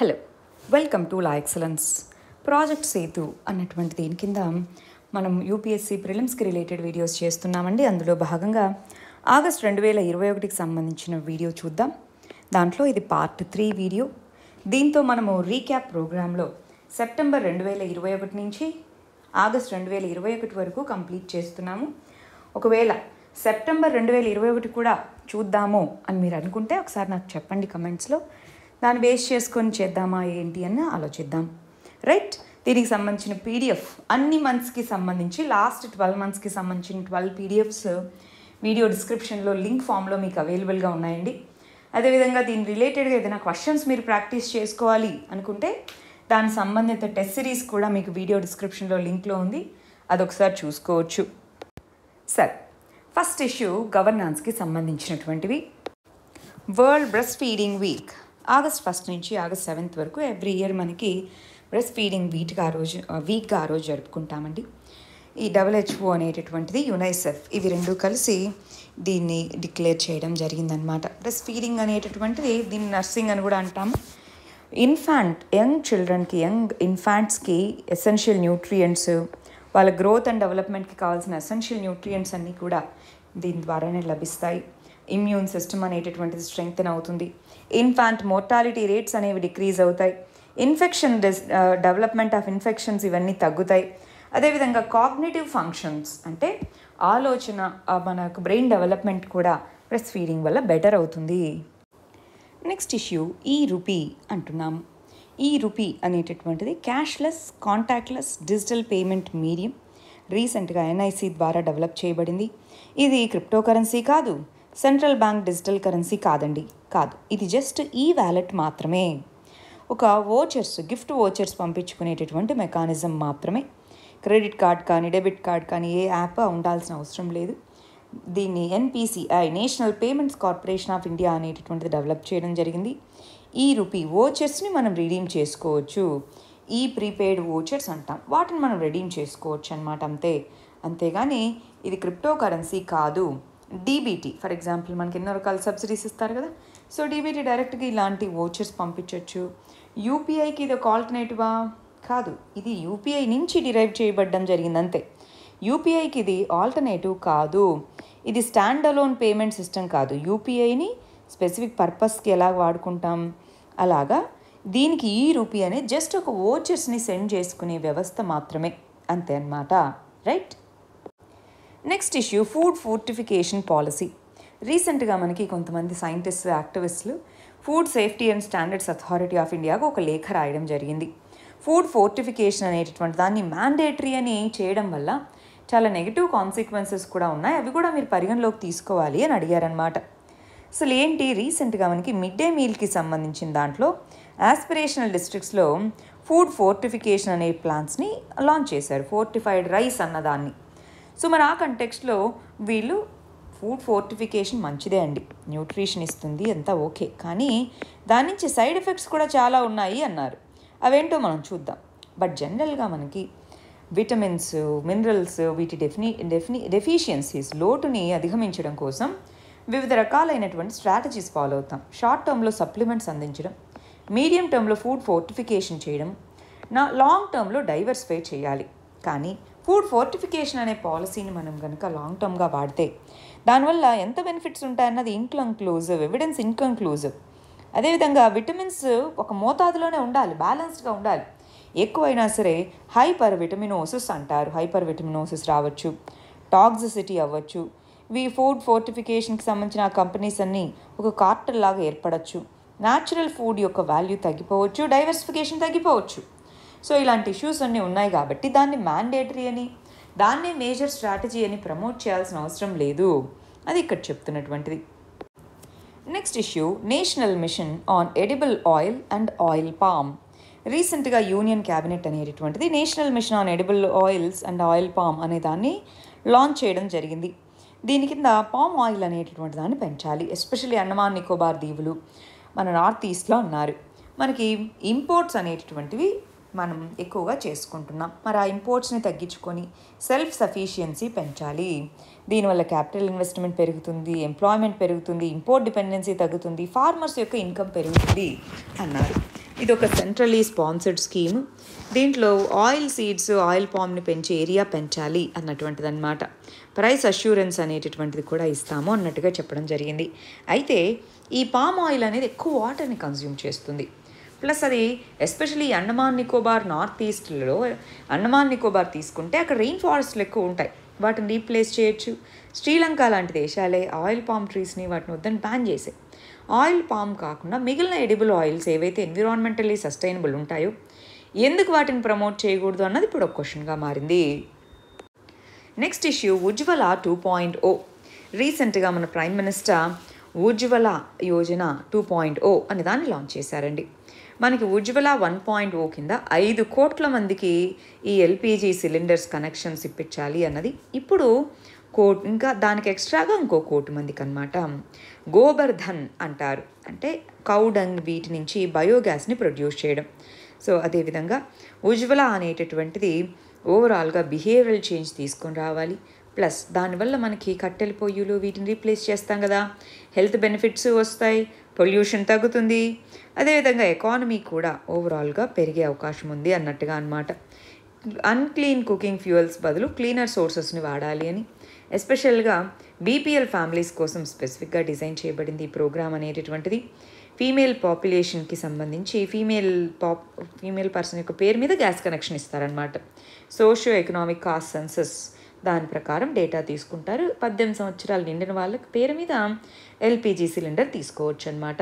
hello welcome to La Excellence project Setu అన్నటువంటి దీని కింద మనం యూపీఎస్సీ ప్రిలిమ్స్కి రిలేటెడ్ వీడియోస్ చేస్తున్నామండి అందులో భాగంగా ఆగస్ట్ రెండు వేల ఇరవై ఒకటికి సంబంధించిన వీడియో చూద్దాం దాంట్లో ఇది పార్ట్ త్రీ వీడియో దీంతో మనము రీక్యాప్ ప్రోగ్రాంలో సెప్టెంబర్ రెండు వేల ఇరవై ఒకటి నుంచి ఆగస్ట్ రెండు వేల ఇరవై ఒకటి వరకు కంప్లీట్ చేస్తున్నాము ఒకవేళ సెప్టెంబర్ రెండు వేల ఇరవై ఒకటి కూడా చూద్దాము అని మీరు అనుకుంటే ఒకసారి నాకు చెప్పండి కమెంట్స్లో దాన్ని బేస్ చేసుకొని చేద్దామా ఏంటి అని ఆలోచిద్దాం రైట్ దీనికి సంబంధించిన పీడిఎఫ్ అన్ని మంత్స్కి సంబంధించి లాస్ట్ ట్వెల్వ్ మంత్స్కి సంబంధించిన ట్వెల్వ్ పీడిఎఫ్స్ వీడియో డిస్క్రిప్షన్లో లింక్ ఫామ్లో మీకు అవైలబుల్గా ఉన్నాయండి అదేవిధంగా దీని రిలేటెడ్గా ఏదైనా క్వశ్చన్స్ మీరు ప్రాక్టీస్ చేసుకోవాలి అనుకుంటే దాని సంబంధిత టెస్ట్ సిరీస్ కూడా మీకు వీడియో డిస్క్రిప్షన్లో లింక్లో ఉంది అదొకసారి చూసుకోవచ్చు సార్ ఫస్ట్ ఇష్యూ గవర్నాన్స్కి సంబంధించినటువంటివి world breast feeding week August first నుంచి ఆగస్ట్ సెవెంత్ వరకు ఎవ్రీ ఇయర్ మనకి బ్రెస్ట్ ఫీడింగ్ వీట్గా ఆ రోజు వీక్గా ఆ రోజు జరుపుకుంటామండి ఈ డబ్ల్యూహెచ్ఓ అనేటటువంటిది యునైసెఫ్ ఇవి రెండు కలిసి దీన్ని డిక్లేర్ చేయడం జరిగిందనమాట బ్రెస్ట్ ఫీడింగ్ అనేటటువంటిది దీన్ని నర్సింగ్ అని కూడా అంటాము ఇన్ఫాంట్ యంగ్ చిల్డ్రన్కి యంగ్ ఇన్ఫాంట్స్కి ఎసెన్షియల్ న్యూట్రియంట్స్ వాళ్ళ గ్రోత్ అండ్ డెవలప్మెంట్కి కావాల్సిన ఎసెన్షియల్ న్యూట్రియంట్స్ అన్నీ కూడా దీని ద్వారానే లభిస్తాయి ఇమ్యూన్ సిస్టమ్ అనేటటువంటిది స్ట్రెంగ్తెన్ అవుతుంది ఇన్ఫాంట్ మోర్టాలిటీ రేట్స్ అనేవి డిక్రీజ్ అవుతాయి ఇన్ఫెక్షన్ డెవలప్మెంట్ ఆఫ్ ఇన్ఫెక్షన్స్ ఇవన్నీ తగ్గుతాయి అదేవిధంగా కాగ్నేటివ్ ఫంక్షన్స్ అంటే ఆలోచన మనకు బ్రెయిన్ డెవలప్మెంట్ కూడా ప్రెస్ ఫీడింగ్ వల్ల బెటర్ అవుతుంది నెక్స్ట్ ఇష్యూ ఈ రుపీ అంటున్నాము ఈ రుపీ అనేటటువంటిది cashless contactless digital payment medium రీసెంట్గా ఎన్ఐసి ద్వారా డెవలప్ చేయబడింది ఇది క్రిప్టో కరెన్సీ కాదు సెంట్రల్ బ్యాంక్ డిజిటల్ కరెన్సీ కాదండి కాదు ఇది జస్ట్ ఈ వ్యాలెట్ మాత్రమే ఒక ఓచర్స్ గిఫ్ట్ ఓచర్స్ పంపించుకునేటటువంటి మెకానిజం మాత్రమే క్రెడిట్ కార్డ్ కానీ డెబిట్ కార్డ్ కానీ ఏ యాప్ ఉండాల్సిన అవసరం లేదు దీన్ని NPCI national payments corporation of India అనేటటువంటిది డెవలప్ చేయడం జరిగింది ఈ రూపీ ఓచర్స్ని మనం రిడీమ్ చేసుకోవచ్చు ఈ ప్రీపెయిడ్ ఓచర్స్ అంటాం వాటిని మనం రెడీమ్ చేసుకోవచ్చు అనమాట అంతే అంతేగాని ఇది క్రిప్టో కరెన్సీ కాదు డీబీటీ ఫర్ ఎగ్జాంపుల్ మనకి ఎన్నో రకాల సబ్సిడీస్ ఇస్తారు కదా సో డీబీటీ డైరెక్ట్గా ఇలాంటి ఓచర్స్ పంపించవచ్చు యూపీఐకి ఇది ఒక ఆల్టర్నేటివా కాదు ఇది యూపీఐ నుంచి డిరైవ్ చేయబడడం జరిగింది అంతే యూపీఐకి ఇది ఆల్టర్నేటివ్ కాదు ఇది స్టాండ్ అలోన్ పేమెంట్ సిస్టమ్ కాదు యూపీఐని స్పెసిఫిక్ పర్పస్కి ఎలా వాడుకుంటాం అలాగా దీనికి ఈ రూపీ అనే జస్ట్ ఒక ఓచర్స్ని సెండ్ చేసుకునే వ్యవస్థ మాత్రమే అంతే అన్నమాట right next issue food fortification policy రీసెంట్గా మనకి కొంతమంది సైంటిస్ట్ యాక్టివిస్టులు food safety and standards authority of ఇండియాకు ఒక లేఖ రాయడం జరిగింది ఫుడ్ ఫోర్టిఫికేషన్ అనేటటువంటి దాన్ని మ్యాండేటరీ అని చేయడం వల్ల చాలా నెగిటివ్ కాన్సిక్వెన్సెస్ కూడా ఉన్నాయి అవి కూడా మీరు పరిగణలోకి తీసుకోవాలి అని అడిగారనమాట అసలు ఏంటి రీసెంట్గా మనకి మిడ్ డే మీల్కి సంబంధించిన దాంట్లో ఆస్పిరేషనల్ డిస్ట్రిక్ట్స్లో ఫుడ్ ఫోర్టిఫికేషన్ అనే ప్లాన్స్ని లాంచ్ చేశారు ఫోర్టిఫైడ్ రైస్ అన్నదాన్ని సో మరి ఆ కంటెక్స్ట్లో వీళ్ళు ఫుడ్ ఫోర్టిఫికేషన్ మంచిదే అండి న్యూట్రిషన్ ఇస్తుంది అంతా ఓకే కానీ దాని నుంచి సైడ్ ఎఫెక్ట్స్ కూడా చాలా ఉన్నాయి అన్నారు అవేంటో మనం చూద్దాం బట్ జనరల్గా మనకి విటమిన్స్ మినరల్స్ వీటి డెఫిని డెఫిని డెఫిషియన్సీస్ లోటుని అధిగమించడం కోసం వివిధ రకాలైనటువంటి స్ట్రాటజీస్ ఫాలో అవుతాం షార్ట్ టర్మ్లో సప్లిమెంట్స్ అందించడం మీడియం టర్మ్లో ఫుడ్ ఫోర్టిఫికేషన్ చేయడం నా లాంగ్ టర్మ్లో డైవర్సిఫై చేయాలి కానీ ఫుడ్ ఫోర్టిఫికేషన్ అనే పాలసీని మనం కనుక లాంగ్ టర్మ్గా వాడితే దానివల్ల ఎంత బెనిఫిట్స్ ఉంటాయన్నది ఇన్క్లంక్లూజివ్ ఎవిడెన్స్ ఇన్కన్క్లూజివ్ అదేవిధంగా విటమిన్స్ ఒక మోతాదులోనే ఉండాలి బ్యాలెన్స్డ్గా ఉండాలి ఎక్కువైనా సరే హైపర్ విటమినోసిస్ అంటారు హైపర్ విటమినోసిస్ రావచ్చు టాక్సిసిటీ అవ్వచ్చు ఇవి ఫుడ్ ఫోర్టిఫికేషన్కి సంబంధించిన కంపెనీస్ అన్నీ ఒక కార్టర్ లాగా ఏర్పడచ్చు న్యాచురల్ ఫుడ్ యొక్క వాల్యూ తగ్గిపోవచ్చు డైవర్సిఫికేషన్ తగ్గిపోవచ్చు సో ఇలాంటి ఇష్యూస్ అన్నీ ఉన్నాయి కాబట్టి దాన్ని మ్యాండేటరీ అని దాన్నే మేజర్ స్ట్రాటజీ అని ప్రమోట్ చేయాల్సిన అవసరం లేదు అది ఇక్కడ చెప్తున్నటువంటిది next issue national mission on edible oil and oil palm రీసెంట్గా యూనియన్ క్యాబినెట్ అనేటటువంటిది national mission on edible oils and oil palm అనే దాన్ని లాంచ్ చేయడం జరిగింది దీని కింద పామ్ ఆయిల్ అనేటటువంటి దాన్ని పెంచాలి ఎస్పెషల్లీ అండమాన్ నికోబార్ దీవులు మన నార్త్ ఈస్ట్లో ఉన్నారు మనకి ఇంపోర్ట్స్ అనేటటువంటివి మనం ఎక్కువగా చేసుకుంటున్నాం మరి ఆ ఇంపోర్ట్స్ని తగ్గించుకొని సెల్ఫ్ సఫిషియన్సీ పెంచాలి దీనివల్ల క్యాపిటల్ ఇన్వెస్ట్మెంట్ పెరుగుతుంది ఎంప్లాయ్మెంట్ పెరుగుతుంది ఇంపోర్ట్ డిపెండెన్సీ తగ్గుతుంది ఫార్మర్స్ యొక్క ఇన్కమ్ పెరుగుతుంది అన్నారు ఇది ఒక సెంట్రలీ స్పాన్సర్డ్ స్కీమ్ దీంట్లో ఆయిల్ సీడ్స్ ఆయిల్ పామ్ని పెంచే ఏరియా పెంచాలి అన్నటువంటిది అనమాట ప్రైస్ అష్యూరెన్స్ అనేటటువంటిది కూడా ఇస్తాము అన్నట్టుగా చెప్పడం జరిగింది అయితే ఈ పామ్ ఆయిల్ అనేది ఎక్కువ వాటర్ని కన్జ్యూమ్ చేస్తుంది ప్లస్ అది ఎస్పెషలీ అండమాన్ నికోబార్ నార్త్ ఈస్ట్లో అండమాన్ నికోబార్ తీసుకుంటే అక్కడ రెయిన్ ఫారెస్ట్లు ఎక్కువ ఉంటాయి వాటిని రీప్లేస్ చేయొచ్చు శ్రీలంక లాంటి దేశాలే ఆయిల్ పామ్ ట్రీస్ని వాటిని వద్దని బ్యాన్ చేసాయి ఆయిల్ పామ్ కాకుండా మిగిలిన ఎడిబుల్ ఆయిల్స్ ఏవైతే ఎన్విరాన్మెంటలీ సస్టైనబుల్ ఉంటాయో ఎందుకు వాటిని ప్రమోట్ చేయకూడదు అన్నది ఇప్పుడు ఒక క్వశ్చన్గా మారింది next issue Ujjwala two point o రీసెంట్గా మన prime minister Ujjwala Yojana two point o అనే దాన్ని లాంచ్ చేశారండి మనకి ఉజ్వల వన్ పాయింట్ ఓ కింద ఐదు కోట్ల మందికి ఈ ఎల్పిజి సిలిండర్స్ కనెక్షన్స్ ఇప్పించాలి అన్నది ఇప్పుడు కో ఇంకా దానికి ఎక్స్ట్రాగా ఇంకో కోటి మందికి అనమాట గోబర్ధన్ అంటారు అంటే కౌడంగ్ వీటి నుంచి బయోగ్యాస్ని ప్రొడ్యూస్ చేయడం సో అదేవిధంగా ఉజ్వల అనేటటువంటిది ఓవరాల్గా బిహేవియల్ చేంజ్ తీసుకొని రావాలి ప్లస్ దానివల్ల మనకి కట్టెల పొయ్యిలు వీటిని రీప్లేస్ చేస్తాం కదా హెల్త్ బెనిఫిట్స్ వస్తాయి పొల్యూషన్ తగ్గుతుంది అదేవిధంగా ఎకానమీ కూడా ఓవరాల్గా పెరిగే అవకాశం ఉంది అన్నట్టుగా అనమాట అన్క్లీన్ కుకింగ్ ఫ్యూయల్స్ బదులు క్లీనర్ సోర్సెస్ని వాడాలి అని ఎస్పెషల్గా బీపీఎల్ ఫ్యామిలీస్ కోసం స్పెసిఫిక్గా డిజైన్ చేయబడింది ఈ ప్రోగ్రామ్ అనేటటువంటిది ఫీమేల్ పాపులేషన్కి సంబంధించి ఫీమేల్ పాప్ ఫీమేల్ పర్సన్ యొక్క పేరు మీద గ్యాస్ కనెక్షన్ ఇస్తారనమాట సోషియో ఎకనామిక్ కాస్ట్ సెన్సెస్ దాని ప్రకారం డేటా తీసుకుంటారు పద్దెనిమిది సంవత్సరాలు నిండిన వాళ్ళకి పేరు మీద ఎల్పిజి సిలిండర్ తీసుకోవచ్చు అనమాట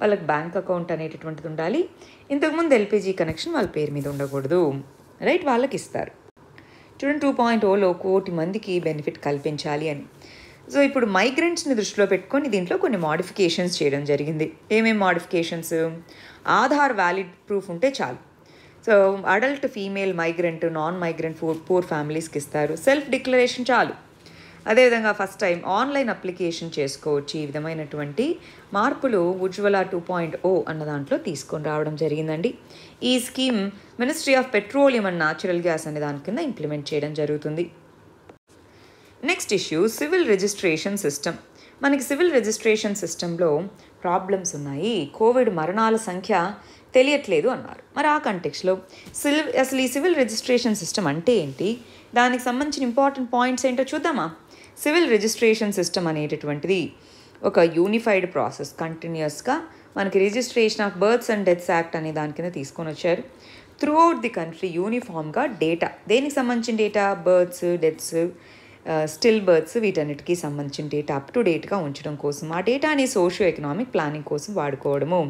వాళ్ళకి బ్యాంక్ అకౌంట్ అనేటటువంటిది ఉండాలి ఇంతకుముందు ఎల్పిజి కనెక్షన్ వాళ్ళ పేరు మీద ఉండకూడదు రైట్ వాళ్ళకి ఇస్తారు చూడండి టూ పాయింట్ ఓలో కోటి మందికి బెనిఫిట్ కల్పించాలి అని సో ఇప్పుడు మైగ్రెంట్స్ని దృష్టిలో పెట్టుకొని దీంట్లో కొన్ని మాడిఫికేషన్స్ చేయడం జరిగింది ఏమేమి మాడిఫికేషన్స్ ఆధార్ వ్యాలిడ్ ప్రూఫ్ ఉంటే చాలు so adult female migrant non migrant for poor ఫ్యామిలీస్కి ఇస్తారు సెల్ఫ్ డిక్లరేషన్ చాలు అదేవిధంగా ఫస్ట్ టైం ఆన్లైన్ అప్లికేషన్ చేసుకోవచ్చు ఈ విధమైనటువంటి మార్పులు ఉజ్వల టూ పాయింట్ ఓ అన్న దాంట్లో తీసుకొని రావడం జరిగిందండి ఈ scheme ministry of petroleum and natural gas అనే దాని కింద ఇంప్లిమెంట్ చేయడం జరుగుతుంది next issue civil registration system మనకి సివిల్ రిజిస్ట్రేషన్ సిస్టంలో ప్రాబ్లమ్స్ ఉన్నాయి కోవిడ్ మరణాల సంఖ్య తెలియట్లేదు అన్నారు మరి ఆ కంటెక్స్లో సిల్ అసలు ఈ సివిల్ రిజిస్ట్రేషన్ సిస్టమ్ అంటే ఏంటి దానికి సంబంధించిన ఇంపార్టెంట్ పాయింట్స్ ఏంటో చూద్దామా సివిల్ రిజిస్ట్రేషన్ సిస్టమ్ అనేటటువంటిది ఒక యూనిఫైడ్ ప్రాసెస్ కంటిన్యూస్గా మనకి registration of births and deaths act అనే దాని కింద తీసుకొని వచ్చారు త్రూ అవుట్ ది కంట్రీ యూనిఫామ్గా డేటా దేనికి సంబంధించిన data births deaths still births వీటన్నిటికీ సంబంధించిన డేటా అప్ టు డేట్గా ఉంచడం కోసం ఆ డేటాని సోషియో ఎకనామిక్ ప్లానింగ్ కోసం వాడుకోవడము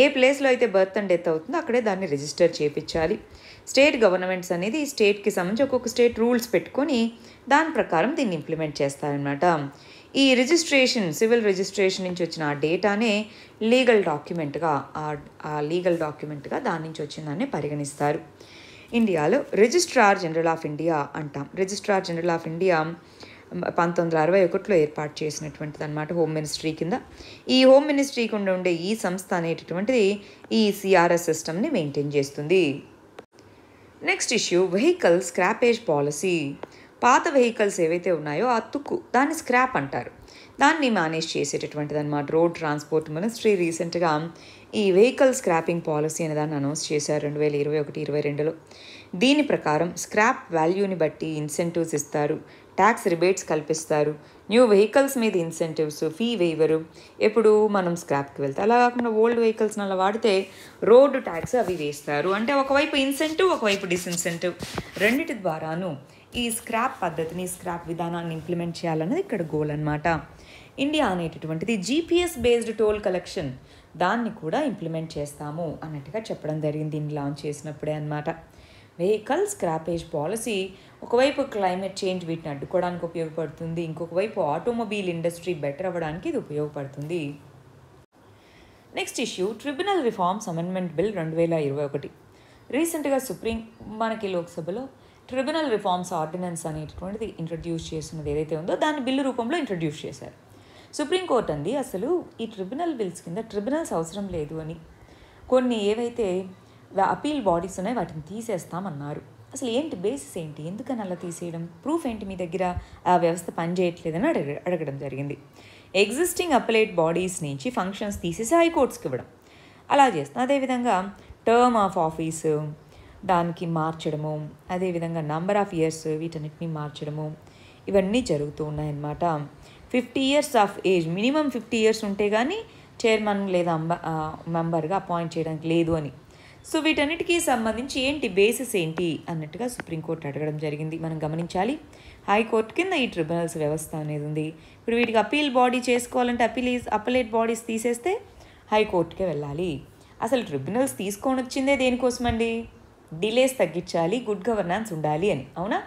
ఏ ప్లేస్లో అయితే బర్త్ అండ్ డెత్ అవుతుందో అక్కడే దాన్ని రిజిస్టర్ చేయించాలి స్టేట్ గవర్నమెంట్స్ అనేది స్టేట్కి సంబంధించి ఒక్కొక్క స్టేట్ రూల్స్ పెట్టుకొని దాని ప్రకారం దీన్ని ఇంప్లిమెంట్ చేస్తారనమాట ఈ రిజిస్ట్రేషన్ సివిల్ రిజిస్ట్రేషన్ నుంచి వచ్చిన ఆ డేటానే లీగల్ డాక్యుమెంట్గా ఆ లీగల్ డాక్యుమెంట్గా దాని నుంచి వచ్చిందాన్ని పరిగణిస్తారు ఇండియాలో రిజిస్ట్రార్ జనరల్ ఆఫ్ ఇండియా అంటాం రిజిస్ట్రార్ జనరల్ ఆఫ్ ఇండియా పంతొమ్మిది అరవై ఒకటిలో ఏర్పాటు చేసినటువంటిది అనమాట హోమ్ మినిస్ట్రీ కింద ఈ హోమ్ మినిస్ట్రీ కింద ఉండే ఈ సంస్థ అనేటటువంటిది ఈ సిఆర్ఎస్ సిస్టమ్ని మెయింటైన్ చేస్తుంది next issue vehicle scrappage policy పాత వెహికల్స్ ఏవైతే ఉన్నాయో ఆ తుక్కు దాన్ని స్క్రాప్ అంటారు దాన్ని మేనేజ్ చేసేటటువంటిది అనమాట రోడ్ ట్రాన్స్పోర్ట్ మినిస్ట్రీ రీసెంట్గా ఈ వెహికల్ స్క్రాపింగ్ పాలసీ అనే దాన్ని అనౌన్స్ చేశారు రెండు వేల ఇరవై ఒకటి ఇరవై రెండులో దీని ప్రకారం స్క్రాప్ వాల్యూని బట్టి ఇన్సెంటివ్స్ ఇస్తారు ట్యాక్స్ రిబేట్స్ కల్పిస్తారు న్యూ వెహికల్స్ మీద ఇన్సెంటివ్స్ ఫీ వేవరు ఎప్పుడు మనం స్క్రాప్కి వెళ్తే అలా కాకుండా ఓల్డ్ వెహికల్స్ని అలా వాడితే రోడ్డు ట్యాక్స్ అవి వేస్తారు అంటే ఒకవైపు ఇన్సెంటివ్ ఒకవైపు డిస్ఇన్సెంటివ్ రెండింటి ద్వారాను ఈ స్క్రాప్ పద్ధతిని స్క్రాప్ విధానాన్ని ఇంప్లిమెంట్ చేయాలన్నది ఇక్కడ గోల్ అనమాట ఇండియా అనేటటువంటిది జీపీఎస్ బేస్డ్ టోల్ కలెక్షన్ దాన్ని కూడా ఇంప్లిమెంట్ చేస్తాము అన్నట్టుగా చెప్పడం జరిగింది దీన్ని లాంచ్ చేసినప్పుడే అనమాట వెహికల్ స్క్రాపేజ్ పాలసీ ఒకవైపు క్లైమేట్ చేంజ్ వీటిని అడ్డుకోవడానికి ఉపయోగపడుతుంది ఇంకొక వైపు ఆటోమొబైల్ ఇండస్ట్రీ బెటర్ అవ్వడానికి ఇది ఉపయోగపడుతుంది next issue tribunal reforms amendment bill రెండు వేల ఇరవై ఒకటి రీసెంట్గా సుప్రీం మనకి లోక్సభలో ట్రిబ్యునల్ రిఫార్మ్స్ ఆర్డినెన్స్ అనేటటువంటిది ఇంట్రడ్యూస్ చేసినది ఏదైతే ఉందో దాన్ని బిల్లు రూపంలో ఇంట్రడ్యూస్ చేశారు సుప్రీంకోర్టు అంది అసలు ఈ ట్రిబ్యునల్ బిల్స్ కింద ట్రిబ్యునల్స్ అవసరం లేదు అని కొన్ని ఏవైతే అపీల్ బాడీస్ ఉన్నాయో వాటిని తీసేస్తామన్నారు అసలు ఏంటి బేసిస్ ఏంటి ఎందుకని అలా తీసేయడం ప్రూఫ్ ఏంటి మీ దగ్గర ఆ వ్యవస్థ పనిచేయట్లేదని అడగ అడగడం జరిగింది ఎగ్జిస్టింగ్ అప్లేట్ బాడీస్ నుంచి ఫంక్షన్స్ తీసేసి హైకోర్ట్స్కి ఇవ్వడం అలా చేస్తాం అదేవిధంగా టర్మ్ ఆఫ్ ఆఫీసు దానికి మార్చడము అదేవిధంగా నంబర్ ఆఫ్ ఇయర్స్ వీటన్నిటిని మార్చడము ఇవన్నీ జరుగుతూ ఉన్నాయన్నమాట fifty years of age minimum fifty years ఉంటే కానీ చైర్మన్ లేదా మెంబర్గా అపాయింట్ చేయడానికి లేదు అని సో వీటన్నిటికీ సంబంధించి ఏంటి బేసిస్ ఏంటి అన్నట్టుగా సుప్రీంకోర్టు అడగడం జరిగింది మనం గమనించాలి హైకోర్టు కింద ఈ ట్రిబ్యునల్స్ వ్యవస్థ అనేది ఉంది ఇప్పుడు వీటికి అపీల్ బాడీ చేసుకోవాలంటే అపీల్ అపలేట్ బాడీస్ తీసేస్తే హైకోర్టుకే వెళ్ళాలి అసలు ట్రిబ్యునల్స్ తీసుకొని వచ్చిందే దేనికోసమండి డిలేస్ తగ్గించాలి గుడ్ గవర్నెన్స్ ఉండాలి అని అవునా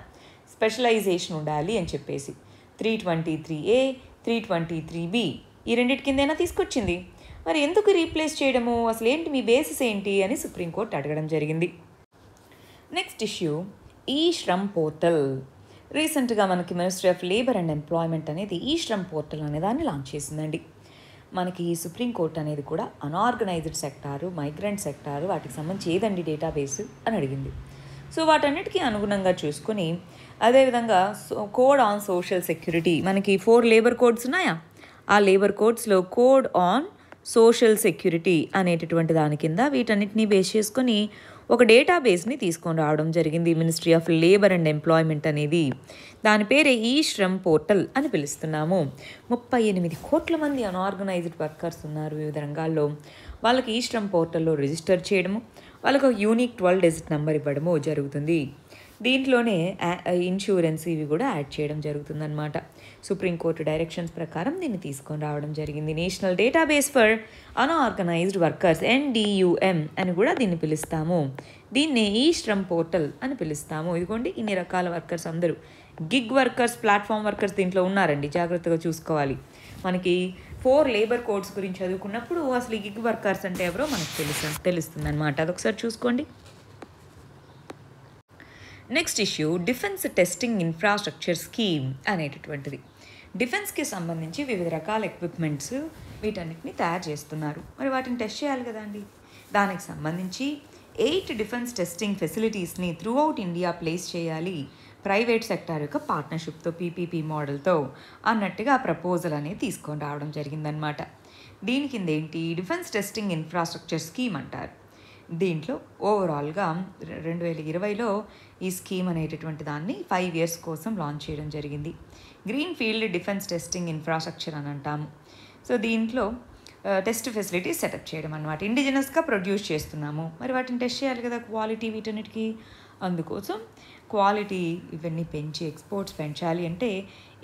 స్పెషలైజేషన్ ఉండాలి అని చెప్పేసి three twenty three A three twenty three B ఈ రెండింటి కిందైనా తీసుకొచ్చింది మరి ఎందుకు రీప్లేస్ చేయడము అసలు ఏంటి మీ బేసిస్ ఏంటి అని సుప్రీంకోర్టు అడగడం జరిగింది నెక్స్ట్ ఇష్యూ ఈ శ్రమ్ పోర్టల్ రీసెంట్గా మనకి ministry of labour and employment అనేది ఈ శ్రమ్ పోర్టల్ అనే దాన్ని లాంచ్ చేసిందండి మనకి ఈ సుప్రీంకోర్టు అనేది కూడా అన్ఆర్గనైజ్డ్ సెక్టారు మైగ్రెంట్ సెక్టారు వాటికి సంబంధించి ఏదండి డేటాబేస్ అని అడిగింది సో వాటన్నిటికీ అనుగుణంగా చూసుకొని అదేవిధంగా so code on social security మనకి ఫోర్ లేబర్ కోడ్స్ ఉన్నాయా ఆ లేబర్ కోడ్స్లో కోడ్ ఆన్ సోషల్ సెక్యూరిటీ అనేటటువంటి దాని కింద వీటన్నిటిని బేస్ చేసుకొని ఒక డేటాబేస్ని తీసుకొని రావడం జరిగింది ministry of labour and employment అనేది దాని పేరే ఈ శ్రమ్ పోర్టల్ అని పిలుస్తున్నాము ముప్పై ఎనిమిది కోట్ల మంది అన్ఆర్గనైజ్డ్ వర్కర్స్ ఉన్నారు వివిధ రంగాల్లో వాళ్ళకి ఈ శ్రమ్ పోర్టల్లో రిజిస్టర్ చేయడము వాళ్ళకు ఒక యూనిక్ ట్వెల్వ్ డిజిట్ నెంబర్ ఇవ్వడము జరుగుతుంది దీంట్లోనే ఇన్సూరెన్స్ ఇవి కూడా యాడ్ చేయడం జరుగుతుందన్నమాట సుప్రీంకోర్టు డైరెక్షన్స్ ప్రకారం దీన్ని తీసుకొని రావడం జరిగింది national database for unorganised workers NDUM అని కూడా దీన్ని పిలుస్తాము దీన్ని ఈ శ్రమ్ పోర్టల్ అని పిలుస్తాము ఇదిగోండి ఇన్ని రకాల వర్కర్స్ అందరూ గిగ్ వర్కర్స్ ప్లాట్ఫామ్ వర్కర్స్ దీంట్లో ఉన్నారండి జాగ్రత్తగా చూసుకోవాలి మనకి ఫోర్ లేబర్ కోడ్స్ గురించి చదువుకున్నప్పుడు అసలు గిగ్ వర్కర్స్ అంటే ఎవరో మనకు తెలుసు తెలుస్తుంది అనమాట అదొకసారి చూసుకోండి next issue defence testing infrastructure scheme అనేటటువంటిది డిఫెన్స్కి సంబంధించి వివిధ రకాల ఎక్విప్మెంట్స్ వీటన్నిటిని తయారు చేస్తున్నారు మరి వాటిని టెస్ట్ చేయాలి కదండి దానికి సంబంధించి ఎయిట్ డిఫెన్స్ టెస్టింగ్ ఫెసిలిటీస్ని త్రూఅవుట్ ఇండియా ప్లేస్ చేయాలి ప్రైవేట్ సెక్టార్ యొక్క పార్ట్నర్షిప్తో పీపీపీ మోడల్తో అన్నట్టుగా ప్రపోజల్ అనేది తీసుకొని రావడం జరిగిందనమాట దీని కింద ఏంటి డిఫెన్స్ టెస్టింగ్ ఇన్ఫ్రాస్ట్రక్చర్ స్కీమ్ అంటారు దీంట్లో ఓవరాల్గా రెండు వేల ఇరవైలో ఈ స్కీమ్ అనేటటువంటి దాన్ని ఫైవ్ ఇయర్స్ కోసం లాంచ్ చేయడం జరిగింది green field defence testing infrastructure అని అంటాము సో దీంట్లో టెస్ట్ ఫెసిలిటీస్ సెటప్ చేయడం అనమాట ఇండిజినస్గా ప్రొడ్యూస్ చేస్తున్నాము మరి వాటిని టెస్ట్ చేయాలి కదా క్వాలిటీ వీటన్నిటికీ అందుకోసం క్వాలిటీ ఇవన్నీ పెంచి ఎక్స్పోర్ట్స్ పెంచాలి అంటే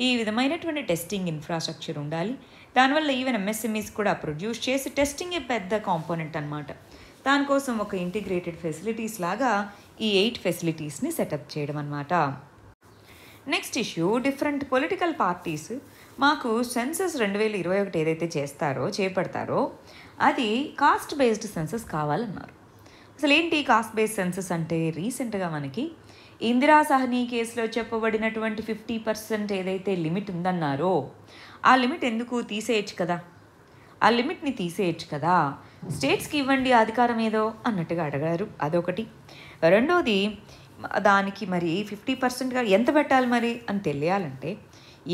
ఈ విధమైనటువంటి టెస్టింగ్ ఇన్ఫ్రాస్ట్రక్చర్ ఉండాలి దానివల్ల ఈవెన్ ఎంఎస్ఎంఈస్ కూడా ప్రొడ్యూస్ చేసి టెస్టింగ్ పెద్ద కాంపోనెంట్ అనమాట దానికోసం ఒక ఇంటిగ్రేటెడ్ ఫెసిలిటీస్ లాగా ఈ ఎయిట్ ఫెసిలిటీస్ని సెటప్ చేయడం అనమాట next issue different political parties మాకు సెన్సస్ రెండు వేల ఇరవై ఒకటి ఏదైతే చేస్తారో చేపడతారో అది కాస్ట్ బేస్డ్ సెన్సస్ కావాలన్నారు అసలు ఏంటి కాస్ట్ బేస్డ్ సెన్సస్ అంటే రీసెంట్గా మనకి ఇందిరా సహనీ కేసులో చెప్పబడినటువంటి ఫిఫ్టీ పర్సెంట్ ఏదైతే లిమిట్ ఉందన్నారో ఆ లిమిట్ ఎందుకు తీసేయచ్చు కదా ఆ లిమిట్ని తీసేయచ్చు కదా స్టేట్స్కి ఇవ్వండి అధికారం ఏదో అన్నట్టుగా అడగారు అదొకటి రెండోది దానికి మరి ఫిఫ్టీ పర్సెంట్గా ఎంత పెట్టాలి మరి అని తెలియాలంటే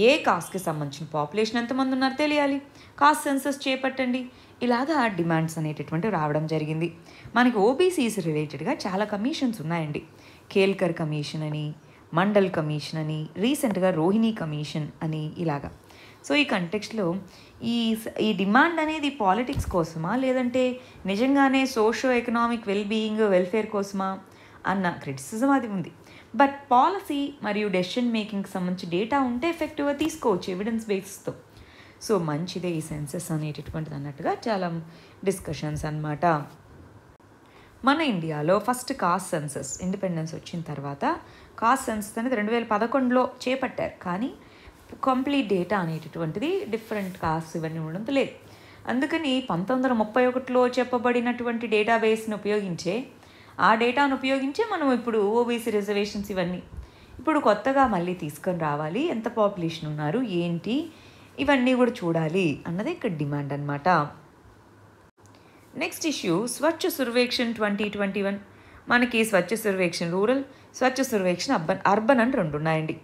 ఏ కాస్ట్కి సంబంధించిన పాపులేషన్ ఎంతమంది ఉన్నారు తెలియాలి కాస్ట్ సెన్సస్ చేపట్టండి ఇలాగా డిమాండ్స్ అనేటటువంటివి రావడం జరిగింది మనకి ఓబీసీస్ రిలేటెడ్గా చాలా కమిషన్స్ ఉన్నాయండి కేల్కర్ కమిషన్ అని మండల్ కమిషన్ అని రీసెంట్గా రోహిణి కమిషన్ అని ఇలాగా సో ఈ కంటెక్స్ట్లో ఈ ఈ డిమాండ్ అనేది పాలిటిక్స్ కోసమా లేదంటే నిజంగానే సోషో ఎకనామిక్ వెల్బీయింగ్ వెల్ఫేర్ కోసమా అన్న క్రిటిసిజం అది ఉంది బట్ పాలసీ మరియు డెసిషన్ మేకింగ్కి సంబంధించి డేటా ఉంటే ఎఫెక్టివ్గా తీసుకోవచ్చు ఎవిడెన్స్ బేస్తో సో మంచిదే ఈ సెన్సెస్ అనేటటువంటిది అన్నట్టుగా చాలా డిస్కషన్స్ అనమాట మన ఇండియాలో ఫస్ట్ కాస్ట్ సెన్సస్ ఇండిపెండెన్స్ వచ్చిన తర్వాత కాస్ట్ సెన్సస్ అనేది రెండు వేల పదకొండులో చేపట్టారు కానీ కంప్లీట్ డేటా అనేటటువంటిది డిఫరెంట్ కాస్ట్ ఇవన్నీ ఉండడం లేదు అందుకని పంతొమ్మిది వందల ముప్పై ఒకటిలో చెప్పబడినటువంటి డేటాబేస్ని ఉపయోగించే ఆ డేటాను ఉపయోగించే మనం ఇప్పుడు ఓబీసీ రిజర్వేషన్స్ ఇవన్నీ ఇప్పుడు కొత్తగా మళ్ళీ తీసుకొని రావాలి ఎంత పాపులేషన్ ఉన్నారు ఏంటి ఇవన్నీ కూడా చూడాలి అన్నది ఇక్కడ డిమాండ్ అనమాట నెక్స్ట్ ఇష్యూ స్వచ్ఛ సుర్వేక్షన్ ట్వంటీ ట్వంటీ వన్ మనకి స్వచ్ఛ సుర్వేక్షన్ రూరల్ స్వచ్ఛ సుర్వేక్షన్ అర్బన్ అర్బన్ అని రెండు ఉన్నాయండి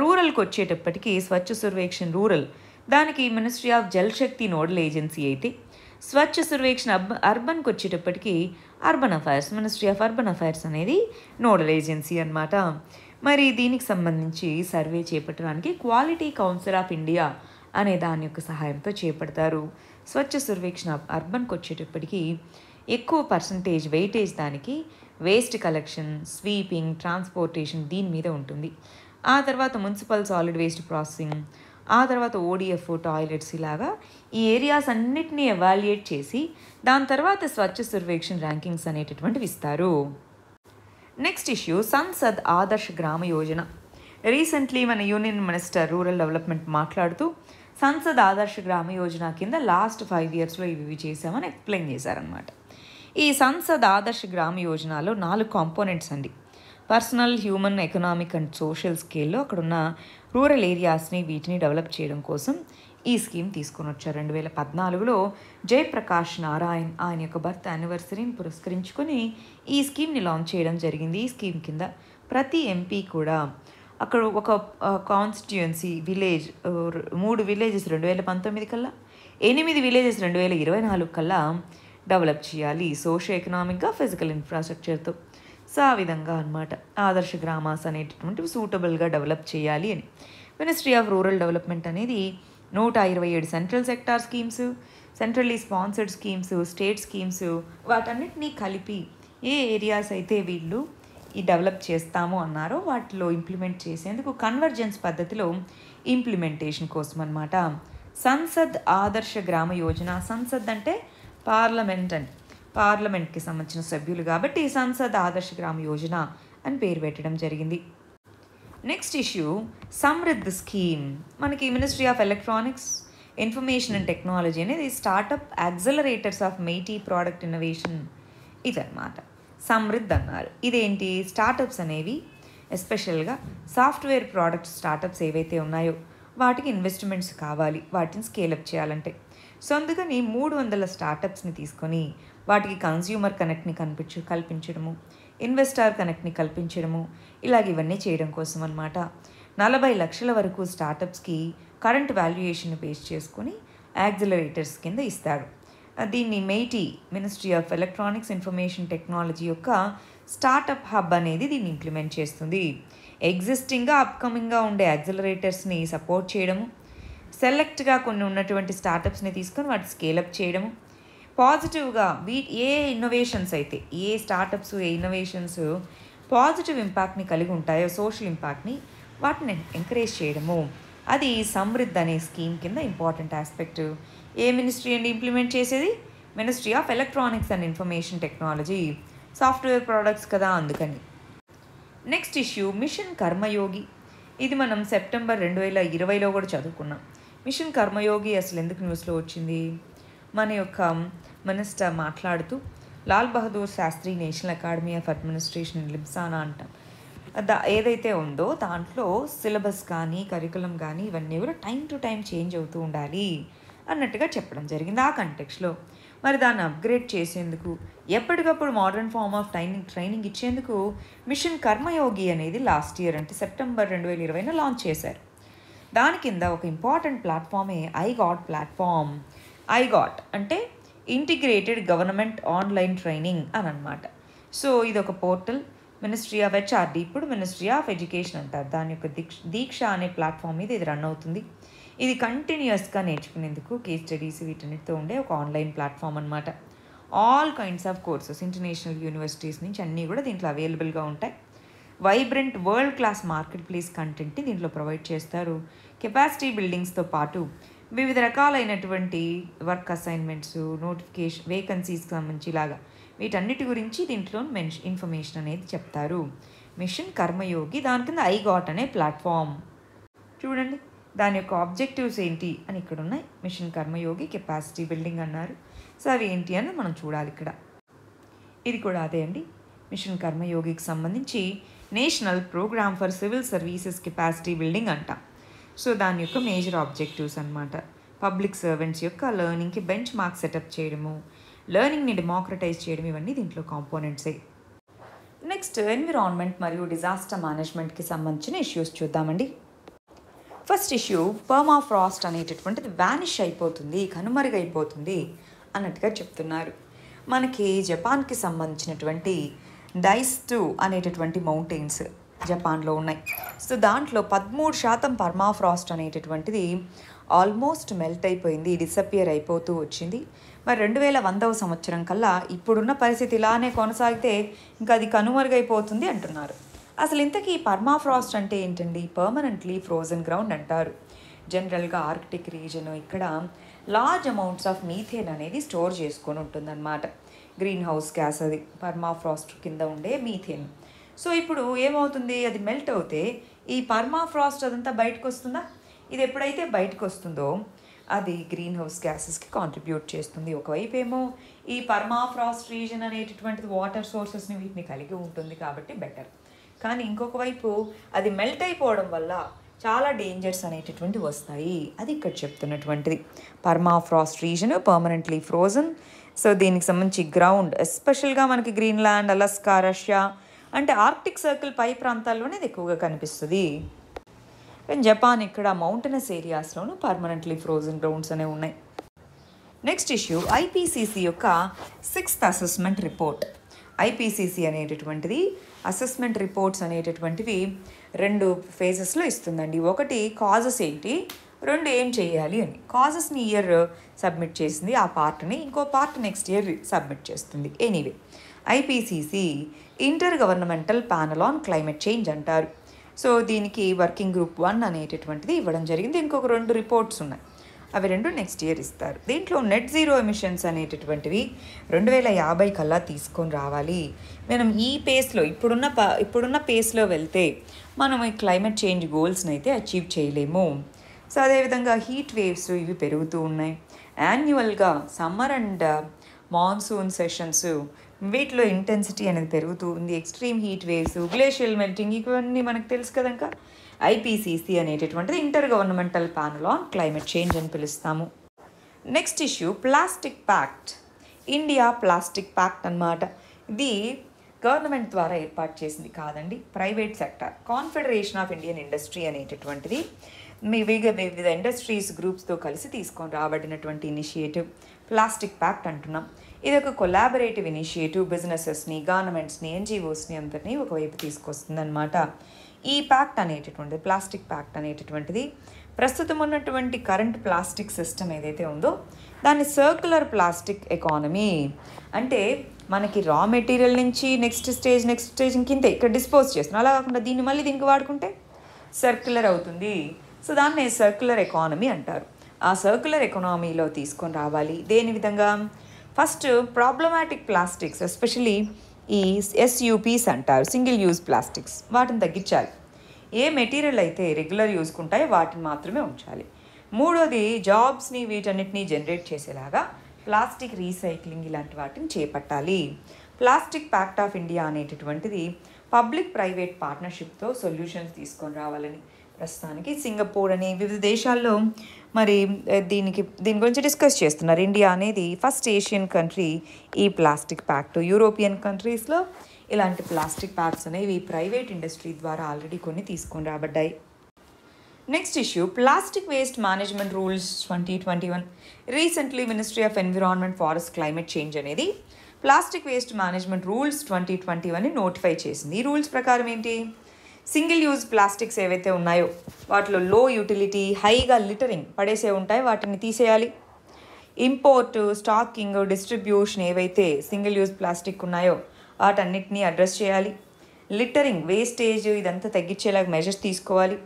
రూరల్కి వచ్చేటప్పటికీ స్వచ్ఛ సుర్వేక్షన్ రూరల్ దానికి ministry of Jal Shakti nodal agency అయితే స్వచ్ఛ సుర్వేక్షణ అర్బ అర్బన్కి వచ్చేటప్పటికీ urban affairs ministry of urban affairs అనేది నోడల్ ఏజెన్సీ అనమాట మరి దీనికి సంబంధించి సర్వే చేపట్టడానికి క్వాలిటీ కౌన్సిల్ ఆఫ్ ఇండియా అనే దాని యొక్క సహాయంతో చేపడతారు స్వచ్ఛ సర్వేక్షణ అర్బన్కి వచ్చేటప్పటికీ ఎక్కువ పర్సంటేజ్ వెయిటేజ్ దానికి వేస్ట్ కలెక్షన్ స్వీపింగ్ ట్రాన్స్పోర్టేషన్ దీని మీద ఉంటుంది ఆ తర్వాత మున్సిపల్ సాలిడ్ వేస్ట్ ప్రాసెసింగ్ ఆ తర్వాత ఓడిఎఫ్ టాయిలెట్స్ ఇలాగా ఈ ఏరియాస్ అన్నిటినీ ఎవాల్యుయేట్ చేసి దాని తర్వాత స్వచ్ఛ సర్వేక్షణ ర్యాంకింగ్స్ అనేటటువంటివి ఇస్తారు next issue Sansad Adarsh Gram Yojana recently మన యూనియన్ మినిస్టర్ రూరల్ డెవలప్మెంట్ మాట్లాడుతూ సంసద్ ఆదర్శ గ్రామ యోజన కింద లాస్ట్ ఫైవ్ ఇయర్స్లో ఇవి చేసామని ఎక్స్ప్లెయిన్ చేశారనమాట ఈ సంసద్ ఆదర్శ గ్రామ యోజనలో నాలుగు కాంపోనెంట్స్ అండి personal human economic and social స్కేల్లో అక్కడున్న రూరల్ ఏరియాస్ని వీటిని డెవలప్ చేయడం కోసం ఈ స్కీమ్ తీసుకొని వచ్చారు రెండు వేల పద్నాలుగులో జయప్రకాష్ నారాయణ్ ఆయన యొక్క బర్త్ యానివర్సరీని పురస్కరించుకొని ఈ స్కీమ్ని లాంచ్ చేయడం జరిగింది ఈ స్కీమ్ కింద ప్రతి ఎంపీ కూడా అక్కడ ఒక కాన్స్టిట్యుయెన్సీ విలేజ్ మూడు విలేజెస్ రెండు వేల పంతొమ్మిది కల్లా ఎనిమిది విలేజెస్ రెండు వేల ఇరవై నాలుగు కల్లా డెవలప్ చేయాలి సోషో ఎకనామిక్గా ఫిజికల్ ఇన్ఫ్రాస్ట్రక్చర్తో సో ఆ విధంగా అనమాట ఆదర్శ గ్రామాస్ అనేటటువంటివి సూటబుల్గా డెవలప్ చేయాలి అని మినిస్ట్రీ ఆఫ్ రూరల్ డెవలప్మెంట్ అనేది నూట ఇరవై ఏడు central sector schemes centrally sponsored schemes state schemes వాటన్నిటినీ కలిపి ఏ ఏరియాస్ అయితే వీళ్ళు ఈ డెవలప్ చేస్తాము అన్నారో వాటిలో ఇంప్లిమెంట్ చేసేందుకు కన్వర్జెన్స్ పద్ధతిలో ఇంప్లిమెంటేషన్ కోసం అనమాట సంసద్ ఆదర్శ గ్రామ యోజన సంసద్ అంటే పార్లమెంట్ అని పార్లమెంట్కి సంబంధించిన సభ్యులు కాబట్టి సంసద్ ఆదర్శ గ్రామ యోజన అని పేరు పెట్టడం జరిగింది నెక్స్ట్ ఇష్యూ సమృద్ధ్ స్కీమ్ మనకి ministry of electronics information and technology అనేది startup accelerators of MeitY product innovation ఇదన్నమాట సమృద్ధ్ అన్నారు ఇదేంటి స్టార్టప్స్ అనేవి ఎస్పెషల్గా సాఫ్ట్వేర్ ప్రోడక్ట్ స్టార్టప్స్ ఏవైతే ఉన్నాయో వాటికి ఇన్వెస్ట్మెంట్స్ కావాలి వాటిని స్కేలప్ చేయాలంటే సో అందుకని మూడు వందల స్టార్టప్స్ని తీసుకొని వాటికి కన్స్యూమర్ కనెక్ట్ని కనిపించు కల్పించడము ఇన్వెస్టార్ కనెక్ట్ని కల్పించడము ఇలాగ ఇవన్నీ చేయడం కోసం అనమాట నలభై లక్షల వరకు స్టార్టప్స్కి కరెంట్ వాల్యుయేషన్ బేస్ చేసుకొని యాక్సిలరేటర్స్ కింద ఇస్తారు దీన్ని MeitY ministry of electronics information technology యొక్క స్టార్టప్ హబ్ అనేది దీన్ని ఇంప్లిమెంట్ చేస్తుంది ఎగ్జిస్టింగ్గా అప్కమింగ్గా ఉండే యాక్సిలరేటర్స్ని సపోర్ట్ చేయడము సెలెక్ట్గా కొన్ని ఉన్నటువంటి స్టార్టప్స్ని తీసుకొని వాటి స్కేలప్ చేయడము పాజిటివ్గా వీ ఏ ఇన్నోవేషన్స్ అయితే ఏ స్టార్టప్స్ ఏ ఇన్నోవేషన్స్ పాజిటివ్ ఇంపాక్ట్ని కలిగి ఉంటాయో సోషల్ ఇంపాక్ట్ని వాటిని ఎంకరేజ్ చేయడము అది సమృద్ధి అనే స్కీమ్ కింద ఇంపార్టెంట్ ఆస్పెక్టు ఏ మినిస్ట్రీ అండి ఇంప్లిమెంట్ చేసేది ministry of electronics and information technology software products కదా అందుకని నెక్స్ట్ ఇష్యూ మిషన్ కర్మయోగి ఇది మనం సెప్టెంబర్ రెండు వేల ఇరవైలో కూడా చదువుకున్నాం మిషన్ కర్మయోగి అసలు ఎందుకు న్యూస్లో వచ్చింది మన యొక్క మినిస్టర్ మాట్లాడుతూ Lal Bahadur Shastri national academy of administration LBSNAA అంటాం దా ఏదైతే ఉందో దాంట్లో సిలబస్ కానీ కరికులం కానీ ఇవన్నీ కూడా టైం టు టైం చేంజ్ అవుతూ ఉండాలి అన్నట్టుగా చెప్పడం జరిగింది ఆ కంటెక్స్లో మరి దాన్ని అప్గ్రేడ్ చేసేందుకు ఎప్పటికప్పుడు modern form of training training ఇచ్చేందుకు మిషన్ కర్మయోగి అనేది లాస్ట్ ఇయర్ అంటే సెప్టెంబర్ రెండు వేల ఇరవైన లాంచ్ చేశారు దాని కింద ఒక ఇంపార్టెంట్ ప్లాట్ఫామే iGOT platform iGOT అంటే ఇంటిగ్రేటెడ్ గవర్నమెంట్ ఆన్లైన్ ట్రైనింగ్ అని అనమాట సో ఇది ఒక పోర్టల్ మినిస్ట్రీ ఆఫ్ హెచ్ఆర్డీ ఇప్పుడు మినిస్ట్రీ ఆఫ్ ఎడ్యుకేషన్ అంటారు దాని యొక్క దీక్ష దీక్ష అనే ప్లాట్ఫామ్ మీద ఇది రన్ అవుతుంది ఇది కంటిన్యూస్గా నేర్చుకునేందుకు కేస్ స్టడీస్ వీటన్నిటితో ఉండే ఒక ఆన్లైన్ ప్లాట్ఫామ్ అనమాట all kinds of courses international universities నుంచి అన్నీ కూడా దీంట్లో అవైలబుల్గా ఉంటాయి vibrant world class marketplace కంటెంట్ని దీంట్లో ప్రొవైడ్ చేస్తారు కెపాసిటీ బిల్డింగ్స్తో పాటు వివిధ రకాలైనటువంటి వర్క్ అసైన్మెంట్స్ నోటిఫికేషన్ వేకన్సీస్కి సంబంధించి ఇలాగా వీటన్నిటి గురించి దీంట్లో మెన్షన్ ఇన్ఫర్మేషన్ అనేది చెప్తారు మిషన్ కర్మయోగి దాని కింద ఐ గాట్ అనే ప్లాట్ఫామ్ చూడండి దాని యొక్క ఆబ్జెక్టివ్స్ ఏంటి అని ఇక్కడ ఉన్నాయి మిషన్ కర్మయోగి కెపాసిటీ బిల్డింగ్ అన్నారు సో అవి ఏంటి అని మనం చూడాలి ఇక్కడ ఇది కూడా అదే అండి మిషన్ కర్మయోగికి సంబంధించి national programme for civil services capacity building అంటాం సో దాని యొక్క మేజర్ ఆబ్జెక్టివ్స్ అనమాట పబ్లిక్ సర్వెంట్స్ యొక్క లెర్నింగ్కి బెంచ్ మార్క్ సెటప్ చేయడము లెర్నింగ్ని డెమోక్రటైజ్ చేయడం ఇవన్నీ దీంట్లో కాంపోనెంట్సే నెక్స్ట్ ఎన్విరాన్మెంట్ మరియు డిజాస్టర్ మేనేజ్మెంట్కి సంబంధించిన ఇష్యూస్ చూద్దామండి ఫస్ట్ ఇష్యూ పర్మా ఫ్రాస్ట్ అనేటటువంటిది వ్యానిష్ అయిపోతుంది కనుమరుగైపోతుంది అన్నట్టుగా చెప్తున్నారు మనకి జపాన్కి సంబంధించినటువంటి డైస్టు అనేటటువంటి మౌంటైన్స్ జపాన్లో ఉన్నాయి సో దాంట్లో పదమూడు శాతం పర్మాఫ్రాస్ట్ అనేటటువంటిది ఆల్మోస్ట్ మెల్ట్ అయిపోయింది డిసప్పియర్ అయిపోతూ వచ్చింది మరి రెండు వేల వందవ సంవత్సరం కల్లా ఇప్పుడున్న పరిస్థితి ఇలానే కొనసాగితే ఇంకా అది కనుమరుగైపోతుంది అంటున్నారు అసలు ఇంతకీ పర్మాఫ్రాస్ట్ అంటే ఏంటండి పర్మనెంట్లీ ఫ్రోజన్ గ్రౌండ్ అంటారు జనరల్గా ఆర్కిటిక్ రీజన్ ఇక్కడ లార్జ్ అమౌంట్స్ ఆఫ్ మీథేన్ అనేది స్టోర్ చేసుకొని ఉంటుందన్నమాట గ్రీన్ హౌస్ గ్యాస్ అది పర్మాఫ్రాస్ట్ కింద ఉండే మీథేన్ సో ఇప్పుడు ఏమవుతుంది అది మెల్ట్ అవుతే ఈ పర్మాఫ్రాస్ట్ అదంతా బయటకు వస్తుందా ఇది ఎప్పుడైతే బయటకు వస్తుందో అది గ్రీన్ హౌస్ గ్యాసెస్కి కాంట్రిబ్యూట్ చేస్తుంది ఒకవైపు ఏమో ఈ పర్మాఫ్రాస్ట్ రీజన్ అనేటటువంటిది వాటర్ సోర్సెస్ని వీటిని కలిగి ఉంటుంది కాబట్టి బెటర్ కానీ ఇంకొక వైపు అది మెల్ట్ అయిపోవడం వల్ల చాలా డేంజర్స్ అనేటటువంటి వస్తాయి అది ఇక్కడ చెప్తున్నటువంటిది permafrost region permanently frozen so దీనికి సంబంధించి గ్రౌండ్ ఎస్పెషల్గా మనకి గ్రీన్లాండ్ అలస్కా రష్యా అంటే ఆర్కిటిక్ సర్కిల్ పై ప్రాంతాల్లోనే ఇది ఎక్కువగా కనిపిస్తుంది జపాన్ ఇక్కడ మౌంటైనస్ ఏరియాస్లోనూ పర్మనెంట్లీ ఫ్రోజన్ గ్రౌండ్స్ అనేవి ఉన్నాయి నెక్స్ట్ ఇష్యూ ఐపీసీసీ యొక్క సిక్స్త్ అసెస్మెంట్ రిపోర్ట్ ఐపీసీసీ అనేటటువంటిది అసెస్మెంట్ రిపోర్ట్స్ అనేటటువంటివి రెండు ఫేజెస్లో ఇస్తుందండి ఒకటి కాజెస్ ఏంటి రెండు ఏం చేయాలి అని కాజెస్ని ఇయర్ సబ్మిట్ చేసింది ఆ పార్ట్ని ఇంకో పార్ట్ నెక్స్ట్ ఇయర్ సబ్మిట్ చేస్తుంది anyway IPCC intergovernmental panel on climate change అంటారు సో దీనికి వర్కింగ్ గ్రూప్ వన్ అనేటటువంటిది ఇవ్వడం జరిగింది ఇంకొక రెండు రిపోర్ట్స్ ఉన్నాయి అవి రెండు నెక్స్ట్ ఇయర్ ఇస్తారు దీంట్లో నెట్ జీరో ఎమిషన్స్ అనేటటువంటివి రెండు వేల యాభై కల్లా తీసుకొని రావాలి మనం ఈ పేస్లో ఇప్పుడున్న ప ఇప్పుడున్న పేస్లో వెళ్తే మనం ఈ క్లైమేట్ చేంజ్ గోల్స్ని అయితే అచీవ్ చేయలేము సో అదేవిధంగా హీట్ వేవ్స్ ఇవి పెరుగుతూ ఉన్నాయి యాన్యువల్గా సమ్మర్ అండ్ మాన్సూన్ సెషన్స్ వీటిలో ఇంటెన్సిటీ అనేది పెరుగుతూ ఉంది extreme heat waves glacial melting ఇవన్నీ మనకు తెలుసు కదా ఐపీసీసీ అనేటటువంటిది intergovernmental panel on climate change అని పిలుస్తాము next issue plastic pact India plastic pact అనమాట ఇది గవర్నమెంట్ ద్వారా ఏర్పాటు చేసింది కాదండి private sector confederation of Indian industry అనేటటువంటిది మీ వివిధ వివిధ ఇండస్ట్రీస్ గ్రూప్స్తో కలిసి తీసుకొని రాబడినటువంటి ఇనిషియేటివ్ ప్లాస్టిక్ ప్యాక్ట్ అంటున్నాం ఇది ఒక కొలాబరేటివ్ ఇనిషియేటివ్ బిజినెసెస్ని గవర్నమెంట్స్ని ఎన్జిఓస్ని అందరినీ ఒకవైపు తీసుకొస్తుందన్నమాట ఈ ప్యాక్ట్ అనేటటువంటిది ప్లాస్టిక్ ప్యాక్ట్ అనేటటువంటిది ప్రస్తుతం ఉన్నటువంటి కరెంట్ ప్లాస్టిక్ సిస్టమ్ ఏదైతే ఉందో దాన్ని సర్క్యులర్ ప్లాస్టిక్ ఎకానమీ అంటే మనకి రా మెటీరియల్ నుంచి నెక్స్ట్ స్టేజ్ నెక్స్ట్ స్టేజ్ కింద ఇక్కడ డిస్పోజ్ చేస్తున్నాం అలా కాకుండా దీన్ని మళ్ళీ దీనికి వాడుకుంటే సర్క్యులర్ అవుతుంది సో దాన్ని సర్క్యులర్ ఎకానమీ అంటారు ఆ సర్క్యులర్ ఎకానమీలో తీసుకొని రావాలి దేని విధంగా ఫస్ట్ ప్రాబ్లమాటిక్ ప్లాస్టిక్స్ ఎస్పెషలీ ఈ ఎస్యూపీస్ అంటారు సింగిల్ యూజ్ ప్లాస్టిక్స్ వాటిని తగ్గించాలి ఏ మెటీరియల్ అయితే రెగ్యులర్ యూజ్కుంటాయో వాటిని మాత్రమే ఉంచాలి మూడోది జాబ్స్ని వీటన్నిటిని జనరేట్ చేసేలాగా ప్లాస్టిక్ రీసైక్లింగ్ ఇలాంటి వాటిని చేపట్టాలి ప్లాస్టిక్ ప్యాక్ట్ ఆఫ్ ఇండియా అనేటటువంటిది పబ్లిక్ ప్రైవేట్ పార్ట్నర్షిప్తో సొల్యూషన్స్ తీసుకొని రావాలని ప్రస్తుతానికి సింగపూర్ అని వివిధ దేశాల్లో మరి దీనికి దీని గురించి డిస్కస్ చేస్తున్నారు ఇండియా అనేది ఫస్ట్ ఏషియన్ కంట్రీ ఈ ప్లాస్టిక్ ప్యాక్ట్ యూరోపియన్ కంట్రీస్లో ఇలాంటి ప్లాస్టిక్ ప్యాక్స్ అనేవి ప్రైవేట్ ఇండస్ట్రీ ద్వారా ఆల్రెడీ కొన్ని తీసుకొని రాబడ్డాయి next issue plastic waste management rules twenty twenty one recently ministry of environment forest climate change అనేది plastic waste management rules twenty twenty వన్ని నోటిఫై చేసింది ఈ రూల్స్ ప్రకారం ఏంటి సింగిల్ యూజ్ ప్లాస్టిక్స్ ఏవైతే ఉన్నాయో వాటిలో లో యూటిలిటీ హైగా లిటరింగ్ పడేసే ఉంటాయి వాటిని తీసేయాలి ఇంపోర్ట్ స్టాకింగ్ డిస్ట్రిబ్యూషన్ ఏవైతే సింగిల్ యూజ్ ప్లాస్టిక్ ఉన్నాయో వాటన్నిటినీ అడ్రస్ చేయాలి లిటరింగ్ వేస్టేజ్ ఇదంతా తగ్గించేలాగా మెజర్స్ తీసుకోవాలి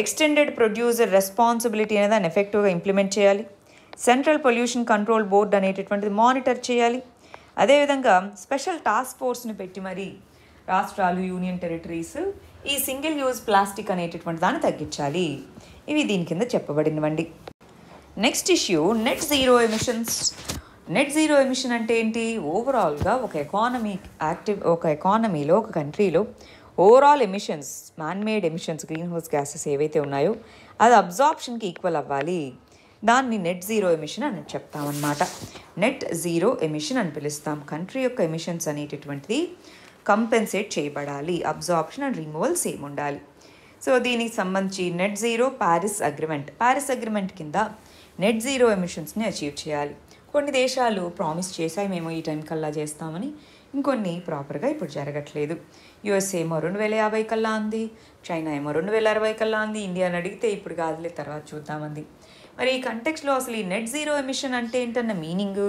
ఎక్స్టెండెడ్ ప్రొడ్యూసర్ రెస్పాన్సిబిలిటీ అనేది దాన్ని ఎఫెక్టివ్గా ఇంప్లిమెంట్ చేయాలి సెంట్రల్ పొల్యూషన్ కంట్రోల్ బోర్డు అనేటటువంటిది మానిటర్ చేయాలి అదేవిధంగా స్పెషల్ టాస్క్ ఫోర్స్ని పెట్టి మరి రాష్ట్రాలు యూనియన్ టెరిటరీస్ ఈ సింగిల్ యూజ్ ప్లాస్టిక్ అనేటటువంటి దాన్ని తగ్గించాలి ఇవి దీని కింద చెప్పబడినవండి next issue net zero emissions net zero emission అంటే ఏంటి ఓవరాల్గా ఒక ఎకానమీ యాక్టివ్ ఒక ఎకానమీలో ఒక కంట్రీలో overall emissions manmade emissions greenhouse gases ఏవైతే ఉన్నాయో అది అబ్జార్ప్షన్కి ఈక్వల్ అవ్వాలి దాన్ని నెట్ జీరో ఎమిషన్ అని చెప్తామన్నమాట నెట్ జీరో ఎమిషన్ అని పిలుస్తాం కంట్రీ యొక్క ఎమిషన్స్ అనేటటువంటిది కంపెన్సేట్ చేయబడాలి అబ్జార్ప్షన్ అండ్ రిమూవల్ సేమ్ ఉండాలి సో దీనికి సంబంధించి net zero Paris agreement Paris agreement కింద నెట్ జీరో ఎమిషన్స్ని అచీవ్ చేయాలి కొన్ని దేశాలు ప్రామిస్ చేశాయి మేము ఈ టైం కల్లా చేస్తామని ఇంకొన్ని ప్రాపర్గా ఇప్పుడు జరగట్లేదు యుఎస్ఏ ఏమో రెండు వేల యాభై కల్లా అంది చైనా ఏమో రెండు వేల అరవై కల్లా అంది ఇండియాని అడిగితే ఇప్పుడు కాదులే తర్వాత చూద్దామంది మరి ఈ కంటెక్స్లో అసలు ఈ నెట్ జీరో ఎమిషన్ అంటే ఏంటన్న మీనింగు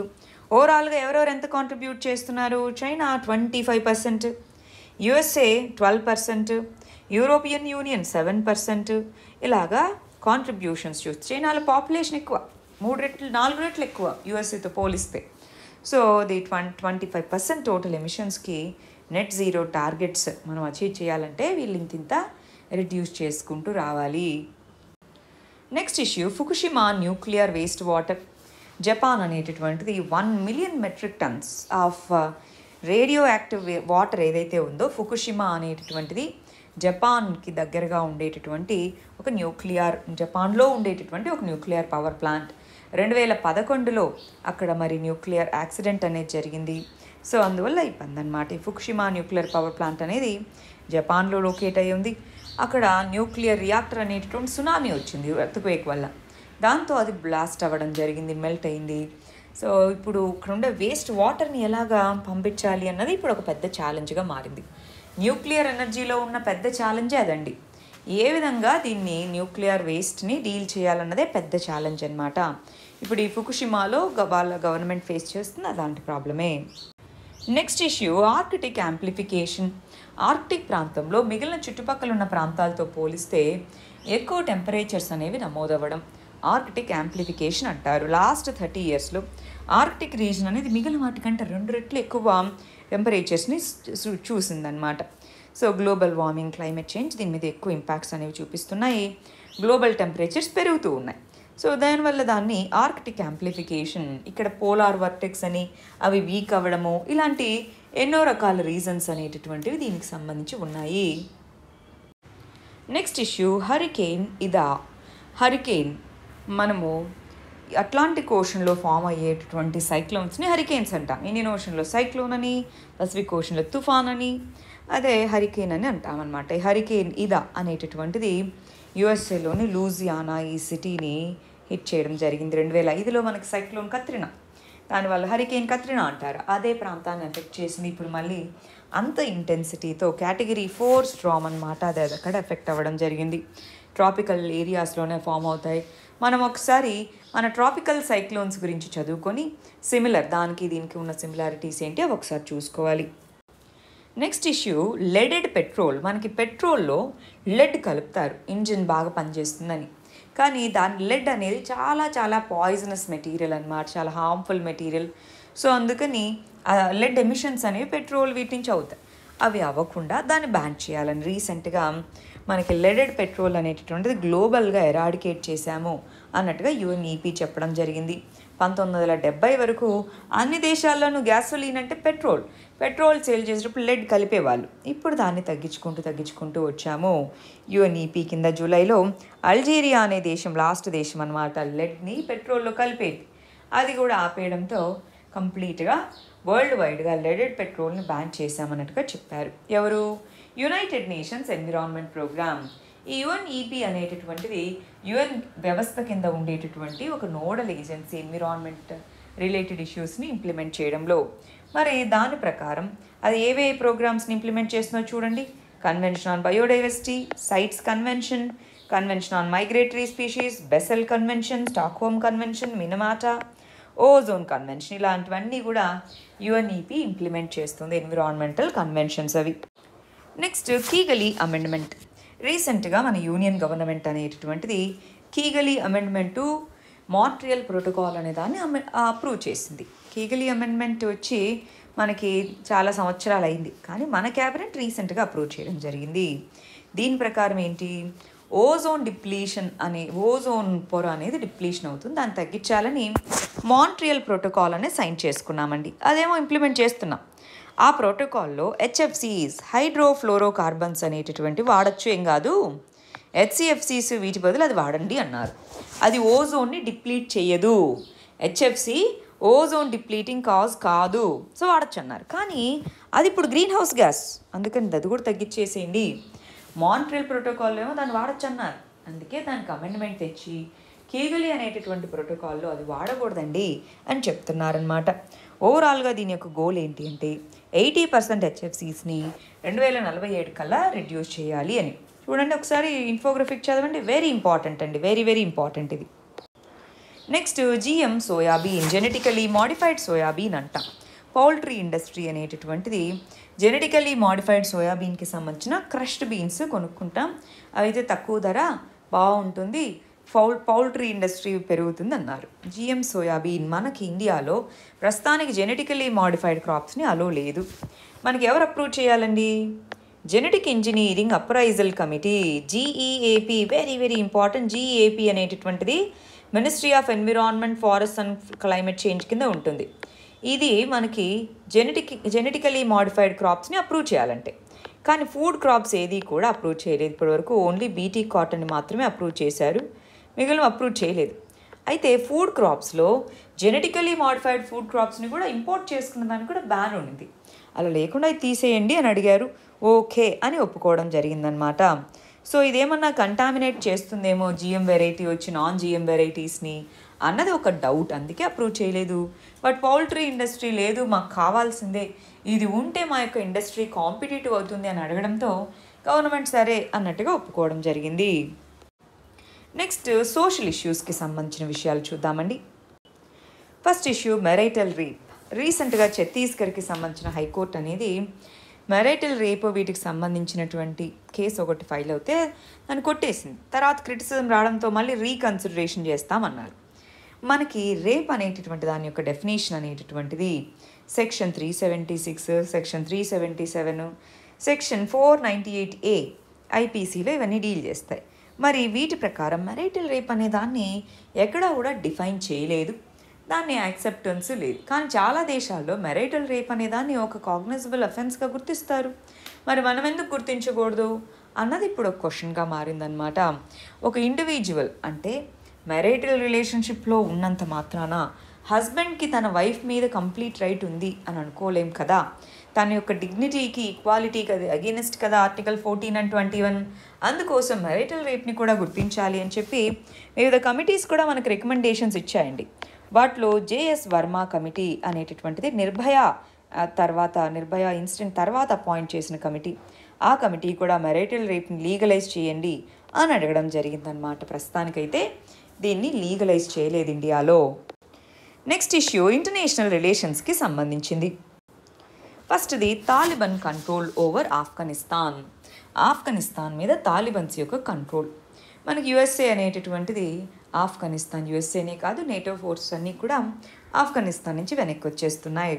ఓవరాల్గా ఎవరెవరు ఎంత కాంట్రిబ్యూట్ చేస్తున్నారు China twenty five percent USA twelve percent European union seven percent ఇలాగా కాంట్రిబ్యూషన్స్ చూస్తే చైనాలో పాపులేషన్ ఎక్కువ మూడు రెట్లు నాలుగు రెట్లు ఎక్కువ యుఎస్ఏతో పోలిస్తే so the twenty twenty five percent total ఎమిషన్స్కి నెట్ జీరో టార్గెట్స్ మనం అచీవ్ చేయాలంటే వీళ్ళు ఇంతింత రిడ్యూస్ చేసుకుంటూ రావాలి next issue Fukushima nuclear waste water Japan అనేటటువంటిది one million metric tonnes of radioactive water ఏదైతే ఉందో ఫుకుషిమా అనేటటువంటిది జపాన్కి దగ్గరగా ఉండేటటువంటి ఒక న్యూక్లియర్ జపాన్లో ఉండేటటువంటి ఒక న్యూక్లియర్ పవర్ ప్లాంట్ రెండు వేల పదకొండులో అక్కడ మరి న్యూక్లియర్ యాక్సిడెంట్ అనేది జరిగింది సో అందువల్ల ఇబ్బంది అనమాట ఫుక్షిమా న్యూక్లియర్ పవర్ ప్లాంట్ అనేది జపాన్లో లొకేట్ అయ్యి ఉంది అక్కడ న్యూక్లియర్ రియాక్టర్ అనేటటువంటి సునామీ వచ్చింది ఎర్త్క్వేక్ వల్ల దాంతో అది బ్లాస్ట్ అవ్వడం జరిగింది మెల్ట్ అయింది సో ఇప్పుడు ఇక్కడ ఉండే వేస్ట్ వాటర్ని ఎలాగా పంపించాలి అన్నది ఇప్పుడు ఒక పెద్ద ఛాలెంజ్గా మారింది న్యూక్లియర్ ఎనర్జీలో ఉన్న పెద్ద ఛాలెంజే అదండి ఏ విధంగా దీన్ని న్యూక్లియర్ వేస్ట్ని డీల్ చేయాలన్నదే పెద్ద ఛాలెంజ్ అనమాట ఇప్పుడు ఈ ఫుకుషిమాలో వాళ్ళ గవర్నమెంట్ ఫేస్ చేస్తుంది అలాంటి ప్రాబ్లమే next issue Arctic amplification Arctic ప్రాంతంలో మిగిలిన చుట్టుపక్కల ఉన్న ప్రాంతాలతో పోలిస్తే ఎక్కువ టెంపరేచర్స్ అనేవి నమోదవ్వడం ఆర్కిటిక్ యాంప్లిఫికేషన్ అంటారు లాస్ట్ థర్టీ ఇయర్స్లో ఆర్కిటిక్ రీజన్ అనేది మిగిలిన వాటికంటే రెండు రెట్లు ఎక్కువ టెంపరేచర్స్ని చూసిందనమాట so global warming climate change దీని మీద ఎక్కువ ఇంపాక్ట్స్ అనేవి చూపిస్తున్నాయి గ్లోబల్ టెంపరేచర్స్ పెరుగుతూ ఉన్నాయి సో దానివల్ల దాన్ని ఆర్కిటిక్ యాంప్లిఫికేషన్ ఇక్కడ పోలార్ వర్టెక్స్ అని అవి వీక్ అవ్వడము ఇలాంటి ఎన్నో రకాల రీజన్స్ అనేటటువంటివి దీనికి సంబంధించి ఉన్నాయి నెక్స్ట్ ఇష్యూ హరికేన్ ఇదా హరికేన్ మనము అట్లాంటిక్ ఓషన్లో ఫామ్ అయ్యేటటువంటి సైక్లోన్స్ని హరికేన్స్ అంటాం ఇండియన్ ఓషన్లో సైక్లోన్ అని పసిఫిక్ ఓషన్లో తుఫాన్ అని అదే హరికేన్ అని అంటామన్నమాట హరికేన్ ఇదా అనేటటువంటిది యుఎస్ఏలోని లూజియానా ఈ సిటీని హిట్ చేయడం జరిగింది రెండు వేల ఐదులో మనకి సైక్లోన్ కత్రినా దానివల్ల హరికేన్ కత్రినా అంటారు అదే ప్రాంతాన్ని ఎఫెక్ట్ చేసింది ఇప్పుడు మళ్ళీ అంత ఇంటెన్సిటీతో కేటగిరీ ఫోర్ స్ట్రామ్ అనమాట అది అక్కడ ఎఫెక్ట్ అవ్వడం జరిగింది ట్రాపికల్ ఏరియాస్లోనే ఫామ్ అవుతాయి మనం ఒకసారి మన ట్రాపికల్ సైక్లోన్స్ గురించి చదువుకొని సిమిలర్ దానికి దీనికి ఉన్న సిమిలారిటీస్ ఏంటి అవి ఒకసారి చూసుకోవాలి నెక్స్ట్ ఇష్యూ లెడెడ్ పెట్రోల్ మనకి పెట్రోల్లో లెడ్ కలుపుతారు ఇంజిన్ బాగా పనిచేస్తుందని కానీ దాని లెడ్ అనేది చాలా చాలా పాయిజనస్ మెటీరియల్ అనమాట చాలా హార్మ్ఫుల్ మెటీరియల్ సో అందుకని లెడ్ ఎమిషన్స్ అనేవి పెట్రోల్ వీటి నుంచి అవుతాయి అవి అవ్వకుండా దాన్ని బ్యాన్ చేయాలని రీసెంట్గా మనకి లెడెడ్ పెట్రోల్ అనేటటువంటిది గ్లోబల్గా ఎరాడికేట్ చేశాము అన్నట్టుగా యుఎన్ఈపీ e చెప్పడం జరిగింది పంతొమ్మిది వందల డెబ్బై వరకు అన్ని దేశాల్లోనూ గ్యాసోలీన్ అంటే పెట్రోల్ పెట్రోల్ సేల్ చేసేటప్పుడు లెడ్ కలిపేవాళ్ళు ఇప్పుడు దాన్ని తగ్గించుకుంటూ తగ్గించుకుంటూ వచ్చాము యుఎన్ఈపీ e కింద జూలైలో అల్జీరియా అనే దేశం లాస్ట్ దేశం అనమాట లెడ్ని పెట్రోల్లో కలిపేది అది కూడా ఆపేయడంతో కంప్లీట్గా వరల్డ్ వైడ్గా లెడెడ్ పెట్రోల్ని బ్యాన్ చేశామన్నట్టుగా చెప్పారు ఎవరు యునైటెడ్ నేషన్స్ ఎన్విరాన్మెంట్ ప్రోగ్రామ్ ఈ యుఎన్ఈపి e అనేటటువంటిది యుఎన్ వ్యవస్థ కింద ఉండేటటువంటి ఒక నోడల్ ఏజెన్సీ ఎన్విరాన్మెంట్ రిలేటెడ్ ఇష్యూస్ని ఇంప్లిమెంట్ చేయడంలో మరి దాని ప్రకారం అది ఏవే ప్రోగ్రామ్స్ని ఇంప్లిమెంట్ చేస్తుందో చూడండి convention on biodiversity CITES convention convention on migratory species Basel convention Stockholm convention Minamata ozone convention ఇలాంటివన్నీ కూడా యుఎన్ఈపి ఇంప్లిమెంట్ e చేస్తుంది ఎన్విరాన్మెంటల్ కన్వెన్షన్స్ అవి నెక్స్ట్ కీగలి అమెండ్మెంట్ రీసెంట్గా మన యూనియన్ గవర్నమెంట్ అనేటటువంటిది కీగలి అమెండ్మెంటు మాంట్రియల్ ప్రోటోకాల్ అనే దాన్ని అప్రూవ్ చేసింది కీగలి అమెండ్మెంట్ వచ్చి మనకి చాలా సంవత్సరాలు అయింది కానీ మన క్యాబినెట్ రీసెంట్గా అప్రూవ్ చేయడం జరిగింది దీని ప్రకారం ఏంటి ఓజోన్ డిప్లీషన్ అనే ఓజోన్ పొర అనేది డిప్లీషన్ అవుతుంది దాన్ని తగ్గించాలని మాంట్రియల్ ప్రోటోకాల్ అనే సైన్ చేసుకున్నామండి అదేమో ఇంప్లిమెంట్ చేస్తున్నాం ఆ ప్రోటోకాల్లో హైడ్రోఫ్లోరో హైడ్రోఫ్లోరోకార్బన్స్ అనేటటువంటి వాడచ్చు ఏం కాదు హెచ్సిఎఫ్సీస్ వీటి బదులు అది వాడండి అన్నారు అది ఓజోన్ని డిప్లీట్ చేయదు హెచ్ఎఫ్సి ఓజోన్ డిప్లీటింగ్ కాజ్ కాదు సో వాడచ్చు అన్నారు కానీ అది ఇప్పుడు గ్రీన్ హౌస్ గ్యాస్ అందుకని అది కూడా తగ్గించేసేయండి మాంట్రియల్ ప్రోటోకాల్లో ఏమో దాన్ని వాడచ్చు అన్నారు అందుకే దానికి అమెండ్మెంట్ తెచ్చి కేగలి అనేటటువంటి ప్రోటోకాల్లో అది వాడకూడదండి అని చెప్తున్నారనమాట ఓవరాల్గా దీని యొక్క గోల్ ఏంటి అంటే ఎయిటీ పర్సెంట్ హెచ్ఎఫ్సీస్ని రెండు వేల నలభై ఏడు కల్లా రిడ్యూస్ చేయాలి అని చూడండి ఒకసారి ఇన్ఫోగ్రఫిక్ చదవండి వెరీ ఇంపార్టెంట్ అండి వెరీ వెరీ ఇంపార్టెంట్ ఇది next GM soyabean genetically modified soyabean అంట పౌల్ట్రీ ఇండస్ట్రీ అనేటటువంటిది జెనెటికలీ మాడిఫైడ్ సోయాబీన్కి సంబంధించిన క్రష్డ్ బీన్స్ కొనుక్కుంటాం అవైతే తక్కువ ధర బాగుంటుంది పౌల్ పౌల్ట్రీ ఇండస్ట్రీ పెరుగుతుందన్నారు జిఎం సోయాబీన్ మనకి ఇండియాలో ప్రస్తుతానికి జెనెటికలీ మాడిఫైడ్ క్రాప్స్ని అలో లేదు మనకి ఎవరు అప్రూవ్ చేయాలండి genetic engineering appraisal committee GEAC very very important GEAC అనేటటువంటిది ministry of environment forest and climate change కింద ఉంటుంది ఇది మనకి జెనెటిక్ జెనెటికలీ మాడిఫైడ్ క్రాప్స్ని అప్రూవ్ చేయాలంటే కానీ ఫుడ్ క్రాప్స్ ఏది కూడా అప్రూవ్ చేయలేదు ఇప్పటివరకు ఓన్లీ బీటీ కాటన్ మాత్రమే అప్రూవ్ చేశారు మిగిలిన అప్రూవ్ చేయలేదు అయితే ఫుడ్ క్రాప్స్లో జెనెటికలీ మాడిఫైడ్ ఫుడ్ క్రాప్స్ని కూడా ఇంపోర్ట్ చేసుకున్న దానికి కూడా బ్యాన్ ఉండింది అలా లేకుండా ఇది తీసేయండి అని అడిగారు ఓకే అని ఒప్పుకోవడం జరిగిందనమాట సో ఇదేమన్నా కంటామినేట్ చేస్తుందేమో జిఎం వెరైటీ వచ్చి నాన్ జిఎం వెరైటీస్ని అన్నది ఒక డౌట్ అందుకే అప్రూవ్ చేయలేదు బట్ పౌల్ట్రీ ఇండస్ట్రీ లేదు మాకు కావాల్సిందే ఇది ఉంటే మా యొక్క ఇండస్ట్రీ కాంపిటేటివ్ అవుతుంది అని అడగడంతో గవర్నమెంట్ సరే అన్నట్టుగా ఒప్పుకోవడం జరిగింది నెక్స్ట్ సోషల్ ఇష్యూస్కి సంబంధించిన విషయాలు చూద్దామండి ఫస్ట్ ఇష్యూ మెరైటల్ రేప్ రీసెంట్గా ఛత్తీస్గఢ్కి సంబంధించిన హైకోర్టు అనేది మెరైటల్ రేపు వీటికి సంబంధించినటువంటి కేసు ఒకటి ఫైల్ అవుతే దాన్ని కొట్టేసింది తర్వాత క్రిటిసిజం రావడంతో మళ్ళీ రీకన్సిడరేషన్ చేస్తామన్నారు మనకి రేప్ అనేటటువంటి దాని యొక్క డెఫినేషన్ అనేటటువంటిది section three seventy six section three seventy seven section four ninety eight A ఐపీసీలో ఇవన్నీ డీల్ చేస్తాయి మరి వీటి ప్రకారం మెరైటల్ రేప్ అనే దాన్ని ఎక్కడా కూడా డిఫైన్ చేయలేదు దాన్ని యాక్సెప్టెన్స్ లేదు కానీ చాలా దేశాల్లో మెరైటల్ రేప్ అనే దాన్ని ఒక కాగ్నైజబుల్ అఫెన్స్గా గుర్తిస్తారు మరి మనం ఎందుకు గుర్తించకూడదు అన్నది ఇప్పుడు ఒక క్వశ్చన్గా మారిందనమాట ఒక ఇండివిజువల్ అంటే మెరైటల్ రిలేషన్షిప్లో ఉన్నంత మాత్రాన హస్బెండ్కి తన వైఫ్ మీద కంప్లీట్ రైట్ ఉంది అని అనుకోలేం కదా తన యొక్క డిగ్నిటీకి ఈక్వాలిటీకి అది అగేనెస్ట్ కదా article fourteen and twenty one అందుకోసం మెరిటల్ రేప్ని కూడా గుర్తించాలి అని చెప్పి వివిధ కమిటీస్ కూడా మనకు రికమెండేషన్స్ ఇచ్చాయండి వాటిలో జేఎస్ వర్మ కమిటీ అనేటటువంటిది నిర్భయ తర్వాత నిర్భయ ఇన్సిడెంట్ తర్వాత అపాయింట్ చేసిన కమిటీ ఆ కమిటీ కూడా మెరిటల్ రేప్ని లీగలైజ్ చేయండి అని అడగడం జరిగిందనమాట ప్రస్తుతానికైతే దీన్ని లీగలైజ్ చేయలేదు ఇండియాలో నెక్స్ట్ ఇష్యూ ఇంటర్నేషనల్ రిలేషన్స్కి సంబంధించింది ఫస్ట్ది తాలిబన్ కంట్రోల్ ఓవర్ ఆఫ్ఘనిస్తాన్ ఆఫ్ఘనిస్తాన్ మీద తాలిబన్స్ యొక్క కంట్రోల్ మనకి యుఎస్ఏ అనేటటువంటిది ఆఫ్ఘనిస్తాన్ యుఎస్ఏనే కాదు నేటో ఫోర్స్ అన్నీ కూడా ఆఫ్ఘనిస్తాన్ నుంచి వెనక్కి వచ్చేస్తున్నాయి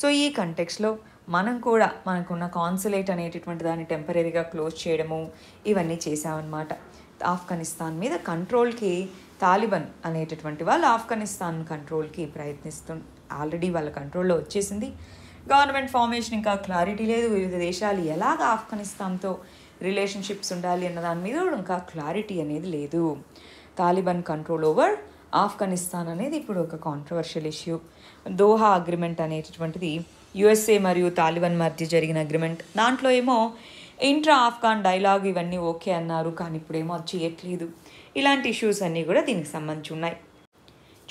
సో ఈ కంటెక్స్లో మనం కూడా మనకున్న కాన్సులేట్ అనేటటువంటి దాన్ని టెంపరీగా క్లోజ్ చేయడము ఇవన్నీ చేసామన్నమాట ఆఫ్ఘనిస్తాన్ మీద కంట్రోల్కి తాలిబన్ అనేటటువంటి వాళ్ళు ఆఫ్ఘనిస్తాన్ కంట్రోల్కి ప్రయత్నిస్తు ఆల్రెడీ వాళ్ళ కంట్రోల్లో వచ్చేసింది గవర్నమెంట్ ఫార్మేషన్ ఇంకా క్లారిటీ లేదు వివిధ దేశాలు ఎలాగ ఆఫ్ఘనిస్తాన్తో రిలేషన్షిప్స్ ఉండాలి అన్న దాని మీద కూడా ఇంకా క్లారిటీ అనేది లేదు తాలిబాన్ కంట్రోల్ ఓవర్ ఆఫ్ఘనిస్తాన్ అనేది ఇప్పుడు ఒక కాంట్రవర్షియల్ ఇష్యూ దోహా అగ్రిమెంట్ అనేటటువంటిది యుఎస్ఏ మరియు తాలిబాన్ మధ్య జరిగిన అగ్రిమెంట్ దాంట్లో ఏమో ఇంట్రా ఆఫ్ఘాన్ డైలాగ్ ఇవన్నీ ఓకే అన్నారు కానీ ఇప్పుడేమో అది చేయట్లేదు ఇలాంటి ఇష్యూస్ అన్నీ కూడా దీనికి సంబంధించి ఉన్నాయి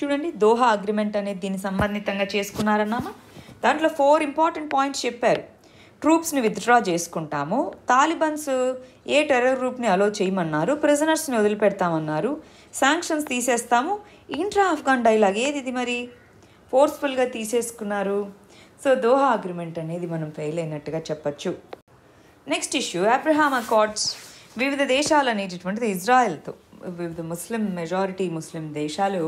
చూడండి దోహా అగ్రిమెంట్ అనేది దీనికి సంబంధితంగా చేసుకున్నారన్నామా దాంట్లో ఫోర్ ఇంపార్టెంట్ పాయింట్స్ చెప్పారు ట్రూప్స్ని విత్డ్రా చేసుకుంటాము తాలిబన్స్ ఏ టెర్రర్ గ్రూప్ని అలో చేయమన్నారు ప్రిజనర్స్ని వదిలిపెడతామన్నారు శాంక్షన్స్ తీసేస్తాము ఇంట్రా ఆఫ్ఘాన్ డైలాగ్ ఏది ఇది మరి ఫోర్స్ఫుల్గా తీసేసుకున్నారు సో దోహా అగ్రిమెంట్ అనేది మనం ఫెయిల్ అయినట్టుగా చెప్పచ్చు నెక్స్ట్ ఇష్యూ అబ్రహామ్ అకార్డ్స్ వివిధ దేశాలు అనేటటువంటిది ఇజ్రాయెల్తో వివిధ ముస్లిం మెజారిటీ ముస్లిం దేశాలు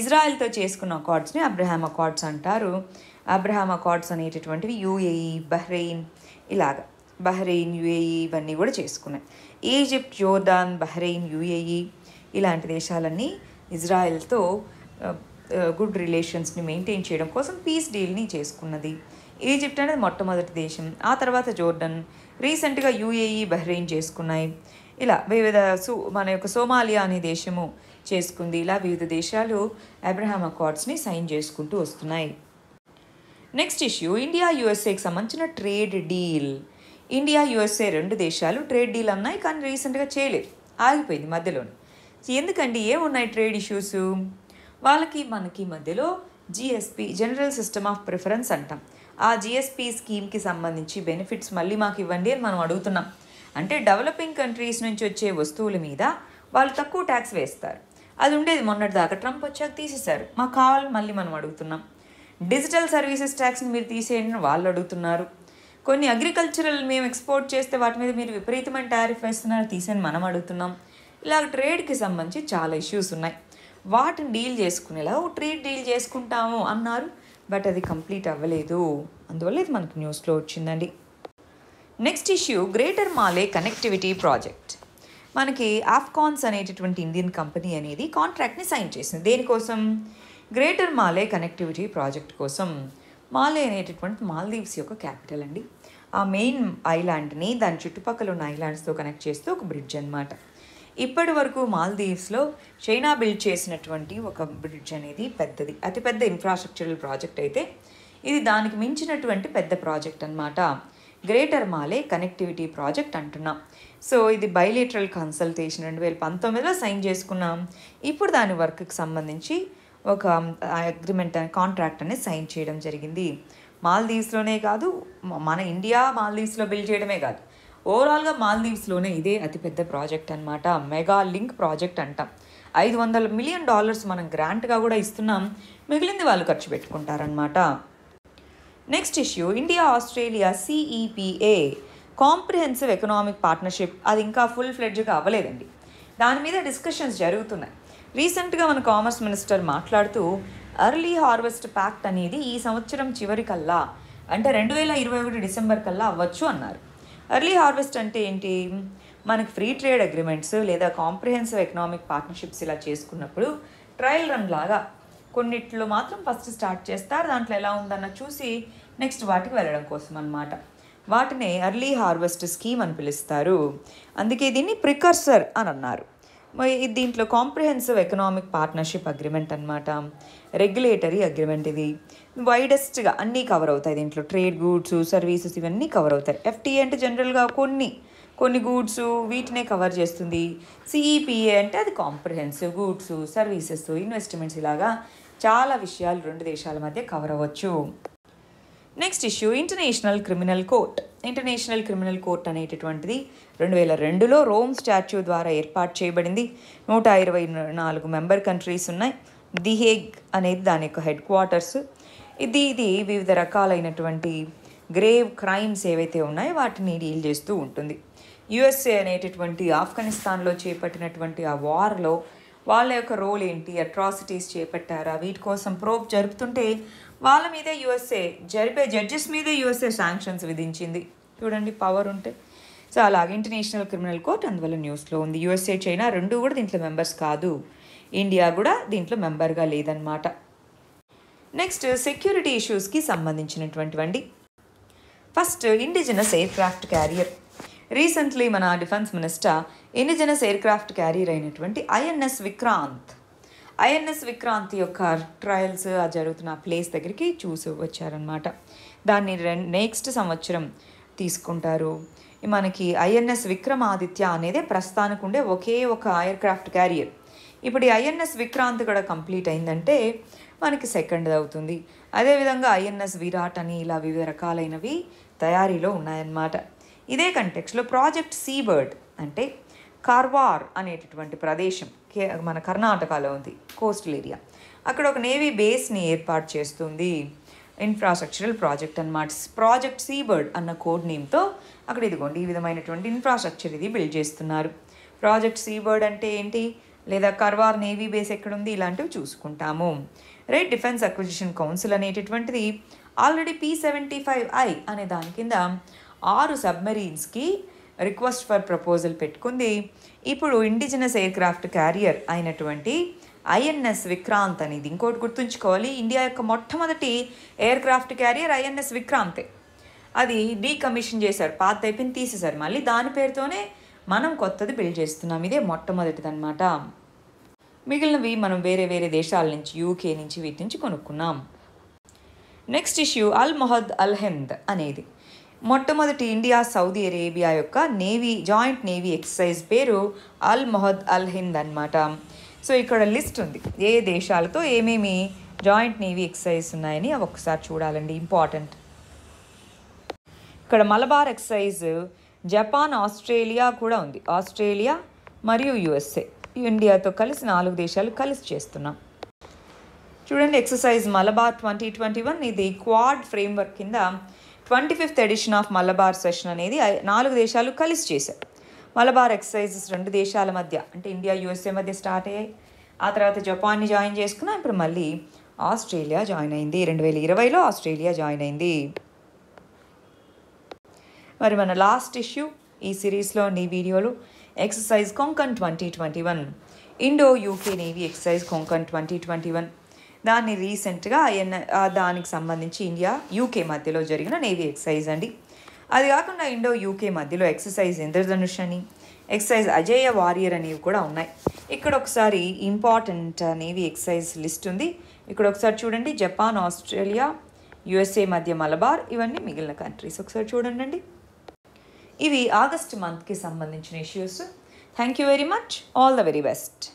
ఇజ్రాయెల్తో చేసుకున్న అకార్డ్స్ని అబ్రహామ్ అకార్డ్స్ అంటారు అబ్రహాం అకార్డ్స్ అనేటటువంటివి యూఏఈ బహ్రెయిన్ ఇలాగ బహ్రెయిన్ యూఏఈ ఇవన్నీ కూడా చేసుకున్నాయి ఈజిప్ట్ జోర్డాన్ బహ్రెయిన్ యూఏఈ ఇలాంటి దేశాలన్నీ ఇజ్రాయెల్తో గుడ్ రిలేషన్స్ని మెయింటైన్ చేయడం కోసం పీస్ డీల్ని చేసుకున్నది ఈజిప్ట్ అనేది మొట్టమొదటి దేశం ఆ తర్వాత జోర్డన్ రీసెంట్గా యూఏఈ బహ్రెయిన్ చేసుకున్నాయి ఇలా వివిధ సో మన యొక్క సోమాలియా అనే దేశము చేసుకుంది ఇలా వివిధ దేశాలు అబ్రహాం అకార్డ్స్ని సైన్ చేసుకుంటూ వస్తున్నాయి నెక్స్ట్ ఇష్యూ ఇండియా యుఎస్ఏకి సంబంధించిన ట్రేడ్ డీల్ ఇండియా యుఎస్ఏ రెండు దేశాలు ట్రేడ్ డీల్ అన్నాయి కానీ రీసెంట్గా చేయలేదు ఆగిపోయింది మధ్యలోనే ఎందుకండి ఏమున్నాయి ట్రేడ్ ఇష్యూస్ వాళ్ళకి మనకి మధ్యలో GSP general system of preference అంటాం ఆ జిఎస్పి స్కీమ్కి సంబంధించి బెనిఫిట్స్ మళ్ళీ మాకు ఇవ్వండి అని మనం అడుగుతున్నాం అంటే డెవలపింగ్ కంట్రీస్ నుంచి వచ్చే వస్తువుల మీద వాళ్ళు తక్కువ ట్యాక్స్ వేస్తారు అది ఉండేది మొన్నటిదాకా ట్రంప్ వచ్చాక తీసేశారు మాకు కావాలని మళ్ళీ మనం అడుగుతున్నాం డిజిటల్ సర్వీసెస్ ట్యాక్స్ని మీరు తీసేయండి వాళ్ళు అడుగుతున్నారు కొన్ని అగ్రికల్చరల్ మేము ఎక్స్పోర్ట్ చేస్తే వాటి మీద మీరు విపరీతమైన టారిఫ్ వేస్తున్నారు తీసేయని మనం అడుగుతున్నాం ఇలా ట్రేడ్కి సంబంధించి చాలా ఇష్యూస్ ఉన్నాయి వాటిని డీల్ చేసుకునేలా ఓ ట్రేడ్ డీల్ చేసుకుంటాము అన్నారు బట్ అది కంప్లీట్ అవ్వలేదు అందువల్ల ఇది మనకి న్యూస్లో వచ్చిందండి next issue greater Male connectivity project మనకి ఆఫ్కాన్స్ అనేటటువంటి ఇండియన్ కంపెనీ అనేది కాంట్రాక్ట్ని సైన్ చేసింది దేనికోసం గ్రేటర్ మాలే కనెక్టివిటీ ప్రాజెక్ట్ కోసం మాలే అనేటటువంటి మాల్దీవ్స్ యొక్క క్యాపిటల్ అండి ఆ మెయిన్ ఐలాండ్ని దాని చుట్టుపక్కల ఉన్న ఐలాండ్స్తో కనెక్ట్ చేస్తూ ఒక బ్రిడ్జ్ అనమాట ఇప్పటి వరకు మాల్దీవ్స్లో చైనా బిల్డ్ చేసినటువంటి ఒక బ్రిడ్జ్ అనేది పెద్దది అతిపెద్ద ఇన్ఫ్రాస్ట్రక్చరల్ ప్రాజెక్ట్ అయితే ఇది దానికి మించినటువంటి పెద్ద ప్రాజెక్ట్ అనమాట గ్రేటర్ మాలే కనెక్టివిటీ ప్రాజెక్ట్ అంటున్నాం సో ఇది బైలేటరల్ కన్సల్టేషన్ రెండు వేల పంతొమ్మిదిలో సైన్ చేసుకున్నాం ఇప్పుడు దాని వర్క్కి సంబంధించి ఒక అగ్రిమెంట్ కాంట్రాక్ట్ అనేది సైన్ చేయడం జరిగింది మాల్దీవ్స్లోనే కాదు మన ఇండియా మాల్దీవ్స్లో బిల్డ్ చేయడమే కాదు ఓవరాల్గా మాల్దీవ్స్లోనే ఇదే అతిపెద్ద ప్రాజెక్ట్ అనమాట మెగా లింక్ ప్రాజెక్ట్ అంటాం ఐదు వందల మిలియన్ డాలర్స్ మనం గ్రాంట్గా కూడా ఇస్తున్నాం మిగిలింది వాళ్ళు ఖర్చు పెట్టుకుంటారనమాట next issue India Australia CEPA comprehensive economic partnership అది ఇంకా ఫుల్ ఫ్లెడ్జ్గా అవ్వలేదండి దాని మీద డిస్కషన్స్ జరుగుతున్నాయి రీసెంట్గా మన కామర్స్ మినిస్టర్ మాట్లాడుతూ అర్లీ హార్వెస్ట్ ప్యాక్ట్ అనేది ఈ సంవత్సరం చివరికల్లా అంటే రెండు వేల ఇరవై ఒకటి డిసెంబర్ కల్లా అవ్వచ్చు అన్నారు అర్లీ హార్వెస్ట్ అంటే ఏంటి మనకి ఫ్రీ ట్రేడ్ అగ్రిమెంట్స్ లేదా కాంప్రిహెన్సివ్ ఎకనామిక్ పార్ట్నర్షిప్స్ ఇలా చేసుకున్నప్పుడు ట్రయల్ రన్ లాగా కొన్నిట్లో మాత్రం ఫస్ట్ స్టార్ట్ చేస్తారు దాంట్లో ఎలా ఉందన్న చూసి నెక్స్ట్ వాటికి వెళ్ళడం కోసం అనమాట వాటినే అర్లీ హార్వెస్ట్ స్కీమ్ అని పిలుస్తారు అందుకే దీన్ని ప్రికర్సర్ అని అన్నారు దీంట్లో కాంప్రిహెన్సివ్ ఎకనామిక్ పార్ట్నర్షిప్ అగ్రిమెంట్ అనమాట రెగ్యులేటరీ అగ్రిమెంట్ ఇది వైడెస్ట్గా అన్నీ కవర్ అవుతాయి దీంట్లో ట్రేడ్ గూడ్స్ సర్వీసెస్ ఇవన్నీ కవర్ అవుతాయి ఎఫ్టీఏ అంటే జనరల్గా కొన్ని కొన్ని గూడ్స్ వీటినే కవర్ చేస్తుంది సిఈపిఏ e అంటే అది కాంప్రిహెన్సివ్ గూడ్స్ సర్వీసెస్ ఇన్వెస్ట్మెంట్స్ ఇలాగా చాలా విషయాలు రెండు దేశాల మధ్య కవర్ అవ్వచ్చు next issue international criminal court international criminal court అనేటటువంటిది రెండు వేల రెండులో రోమ్ స్టాచ్యూ ద్వారా ఏర్పాటు చేయబడింది నూట ఇరవై నాలుగు మెంబర్ కంట్రీస్ ఉన్నాయి ది హేగ్ అనేది దాని యొక్క హెడ్ క్వార్టర్స్ ఇది ఇది వివిధ రకాలైనటువంటి గ్రేవ్ క్రైమ్స్ ఏవైతే ఉన్నాయో వాటిని డీల్ చేస్తూ ఉంటుంది యుఎస్ఏ అనేటటువంటి ఆఫ్ఘనిస్తాన్లో చేపట్టినటువంటి ఆ వార్లో వాళ్ళ యొక్క రోల్ ఏంటి అట్రాసిటీస్ చేపట్టారా వీటి కోసం ప్రోప్ జరుపుతుంటే వాళ్ళ మీదే యుఎస్ఏ జరిపే జడ్జెస్ మీదే యుఎస్ఏ శాంక్షన్స్ విధించింది చూడండి పవర్ ఉంటే సో అలాగే ఇంటర్నేషనల్ క్రిమినల్ కోర్ట్ అందువల్ల న్యూస్లో ఉంది యుఎస్ఏ చైనా రెండు కూడా దీంట్లో మెంబర్స్ కాదు ఇండియా కూడా దీంట్లో మెంబర్గా లేదన్నమాట నెక్స్ట్ సెక్యూరిటీ ఇష్యూస్కి సంబంధించినటువంటివండి first indigenous aircraft carrier recently మన defence minister indigenous aircraft carrier అయినటువంటి ఐఎన్ఎస్ విక్రాంత్ ఐఎన్ఎస్ విక్రాంతి యొక్క ట్రయల్స్ ఆ జరుగుతున్న ప్లేస్ దగ్గరికి చూసి వచ్చారనమాట దాన్ని నెక్స్ట్ సంవత్సరం తీసుకుంటారు మనకి ఐఎన్ఎస్ విక్రమాదిత్య అనేది ప్రస్తుతానికి ఉండే ఒకే ఒక ఎయిర్క్రాఫ్ట్ క్యారియర్ ఇప్పుడు ఈ ఐఎన్ఎస్ విక్రాంత్ కూడా కంప్లీట్ అయిందంటే మనకి సెకండ్ అవుతుంది అదేవిధంగా ఐఎన్ఎస్ విరాట్ అని ఇలా వివిధ రకాలైనవి తయారీలో ఉన్నాయన్నమాట ఇదే కంటెక్స్లో ప్రాజెక్ట్ సీబర్డ్ అంటే కార్వార్ అనేటటువంటి ప్రదేశం కే మన కర్ణాటకలో ఉంది కోస్టల్ ఏరియా అక్కడ ఒక నేవీ బేస్ని ఏర్పాటు చేస్తుంది ఇన్ఫ్రాస్ట్రక్చరల్ ప్రాజెక్ట్ అనమాట ప్రాజెక్ట్ సీబర్డ్ అన్న కోడ్ నేమ్తో అక్కడ ఇదిగోండి ఈ విధమైనటువంటి ఇన్ఫ్రాస్ట్రక్చర్ ఇది బిల్డ్ చేస్తున్నారు ప్రాజెక్ట్ సీబర్డ్ అంటే ఏంటి లేదా కర్వార్ నేవీ బేస్ ఎక్కడుంది ఇలాంటివి చూసుకుంటాము రైట్ డిఫెన్స్ అక్విజిషన్ కౌన్సిల్ అనేటటువంటిది already P seventy five I అనే దాని కింద ఆరు సబ్మెరీన్స్కి రిక్వెస్ట్ ఫర్ ప్రపోజల్ పెట్టుకుంది ఇప్పుడు ఇండిజినస్ ఎయిర్ క్రాఫ్ట్ క్యారియర్ అయినటువంటి ఐఎన్ఎస్ విక్రాంత్ అనేది ఇంకోటి గుర్తుంచుకోవాలి ఇండియా యొక్క మొట్టమొదటి ఎయిర్ క్రాఫ్ట్ క్యారియర్ ఐఎన్ఎస్ విక్రాంతే అది డీకమిషన్ చేశారు పాత అయిపోయింది తీసేశారు మళ్ళీ దాని పేరుతోనే మనం కొత్తది బిల్డ్ చేస్తున్నాం ఇదే మొట్టమొదటిది అనమాట మిగిలినవి మనం వేరే వేరే దేశాల నుంచి యూకే నుంచి వీటి నుంచి కొనుక్కున్నాం next issue Al Mohed Al Hind అనేది మొట్టమొదటి ఇండియా సౌదీ అరేబియా యొక్క నేవీ జాయింట్ నేవీ ఎక్సర్సైజ్ పేరు అల్ మొహద్ అల్ హింద్ అనమాట సో ఇక్కడ లిస్ట్ ఉంది ఏ దేశాలతో ఏమేమి జాయింట్ నేవీ ఎక్సర్సైజ్ ఉన్నాయని అవి ఒకసారి చూడాలండి ఇంపార్టెంట్ ఇక్కడ మలబార్ ఎక్సర్సైజ్ జపాన్ ఆస్ట్రేలియా కూడా ఉంది ఆస్ట్రేలియా మరియు యుఎస్ఏ ఇండియాతో కలిసి నాలుగు దేశాలు కలిసి చేస్తున్నాం చూడండి exercise Malabar twenty twenty one ఇది క్వాడ్ ఫ్రేమ్వర్క్ కింద twenty fifth edition of Malabar session అనేది నాలుగు దేశాలు కలిసి చేశాయి మలబార్ ఎక్సర్సైజెస్ రెండు దేశాల మధ్య అంటే ఇండియా యూఎస్ఏ మధ్య స్టార్ట్ అయ్యాయి ఆ తర్వాత జపాన్ని జాయిన్ చేసుకున్నా ఇప్పుడు మళ్ళీ ఆస్ట్రేలియా జాయిన్ అయింది రెండు వేల ఇరవైలో ఆస్ట్రేలియా జాయిన్ అయింది మరి మన లాస్ట్ ఇష్యూ ఈ సిరీస్లో నీ వీడియోలు exercise Konkan twenty twenty one Indo UK navy exercise Konkan twenty twenty one దాన్ని రీసెంట్గా ఎన్ దానికి సంబంధించి ఇండియా యూకే మధ్యలో జరిగిన నేవీ ఎక్సైజ్ అండి అది కాకుండా ఇండో యూకే మధ్యలో ఎక్సర్సైజ్ ఇంద్రధనుష్ అని ఎక్సైజ్ అజేయ వారియర్ అనేవి కూడా ఉన్నాయి ఇక్కడ ఒకసారి ఇంపార్టెంట్ నేవీ ఎక్సైజ్ లిస్ట్ ఉంది ఇక్కడ ఒకసారి చూడండి జపాన్ ఆస్ట్రేలియా యుఎస్ఏ మధ్య మలబార్ ఇవన్నీ మిగిలిన కంట్రీస్ ఒకసారి చూడండి ఇవి ఆగస్ట్ మంత్కి సంబంధించిన issues thank you very much all the very best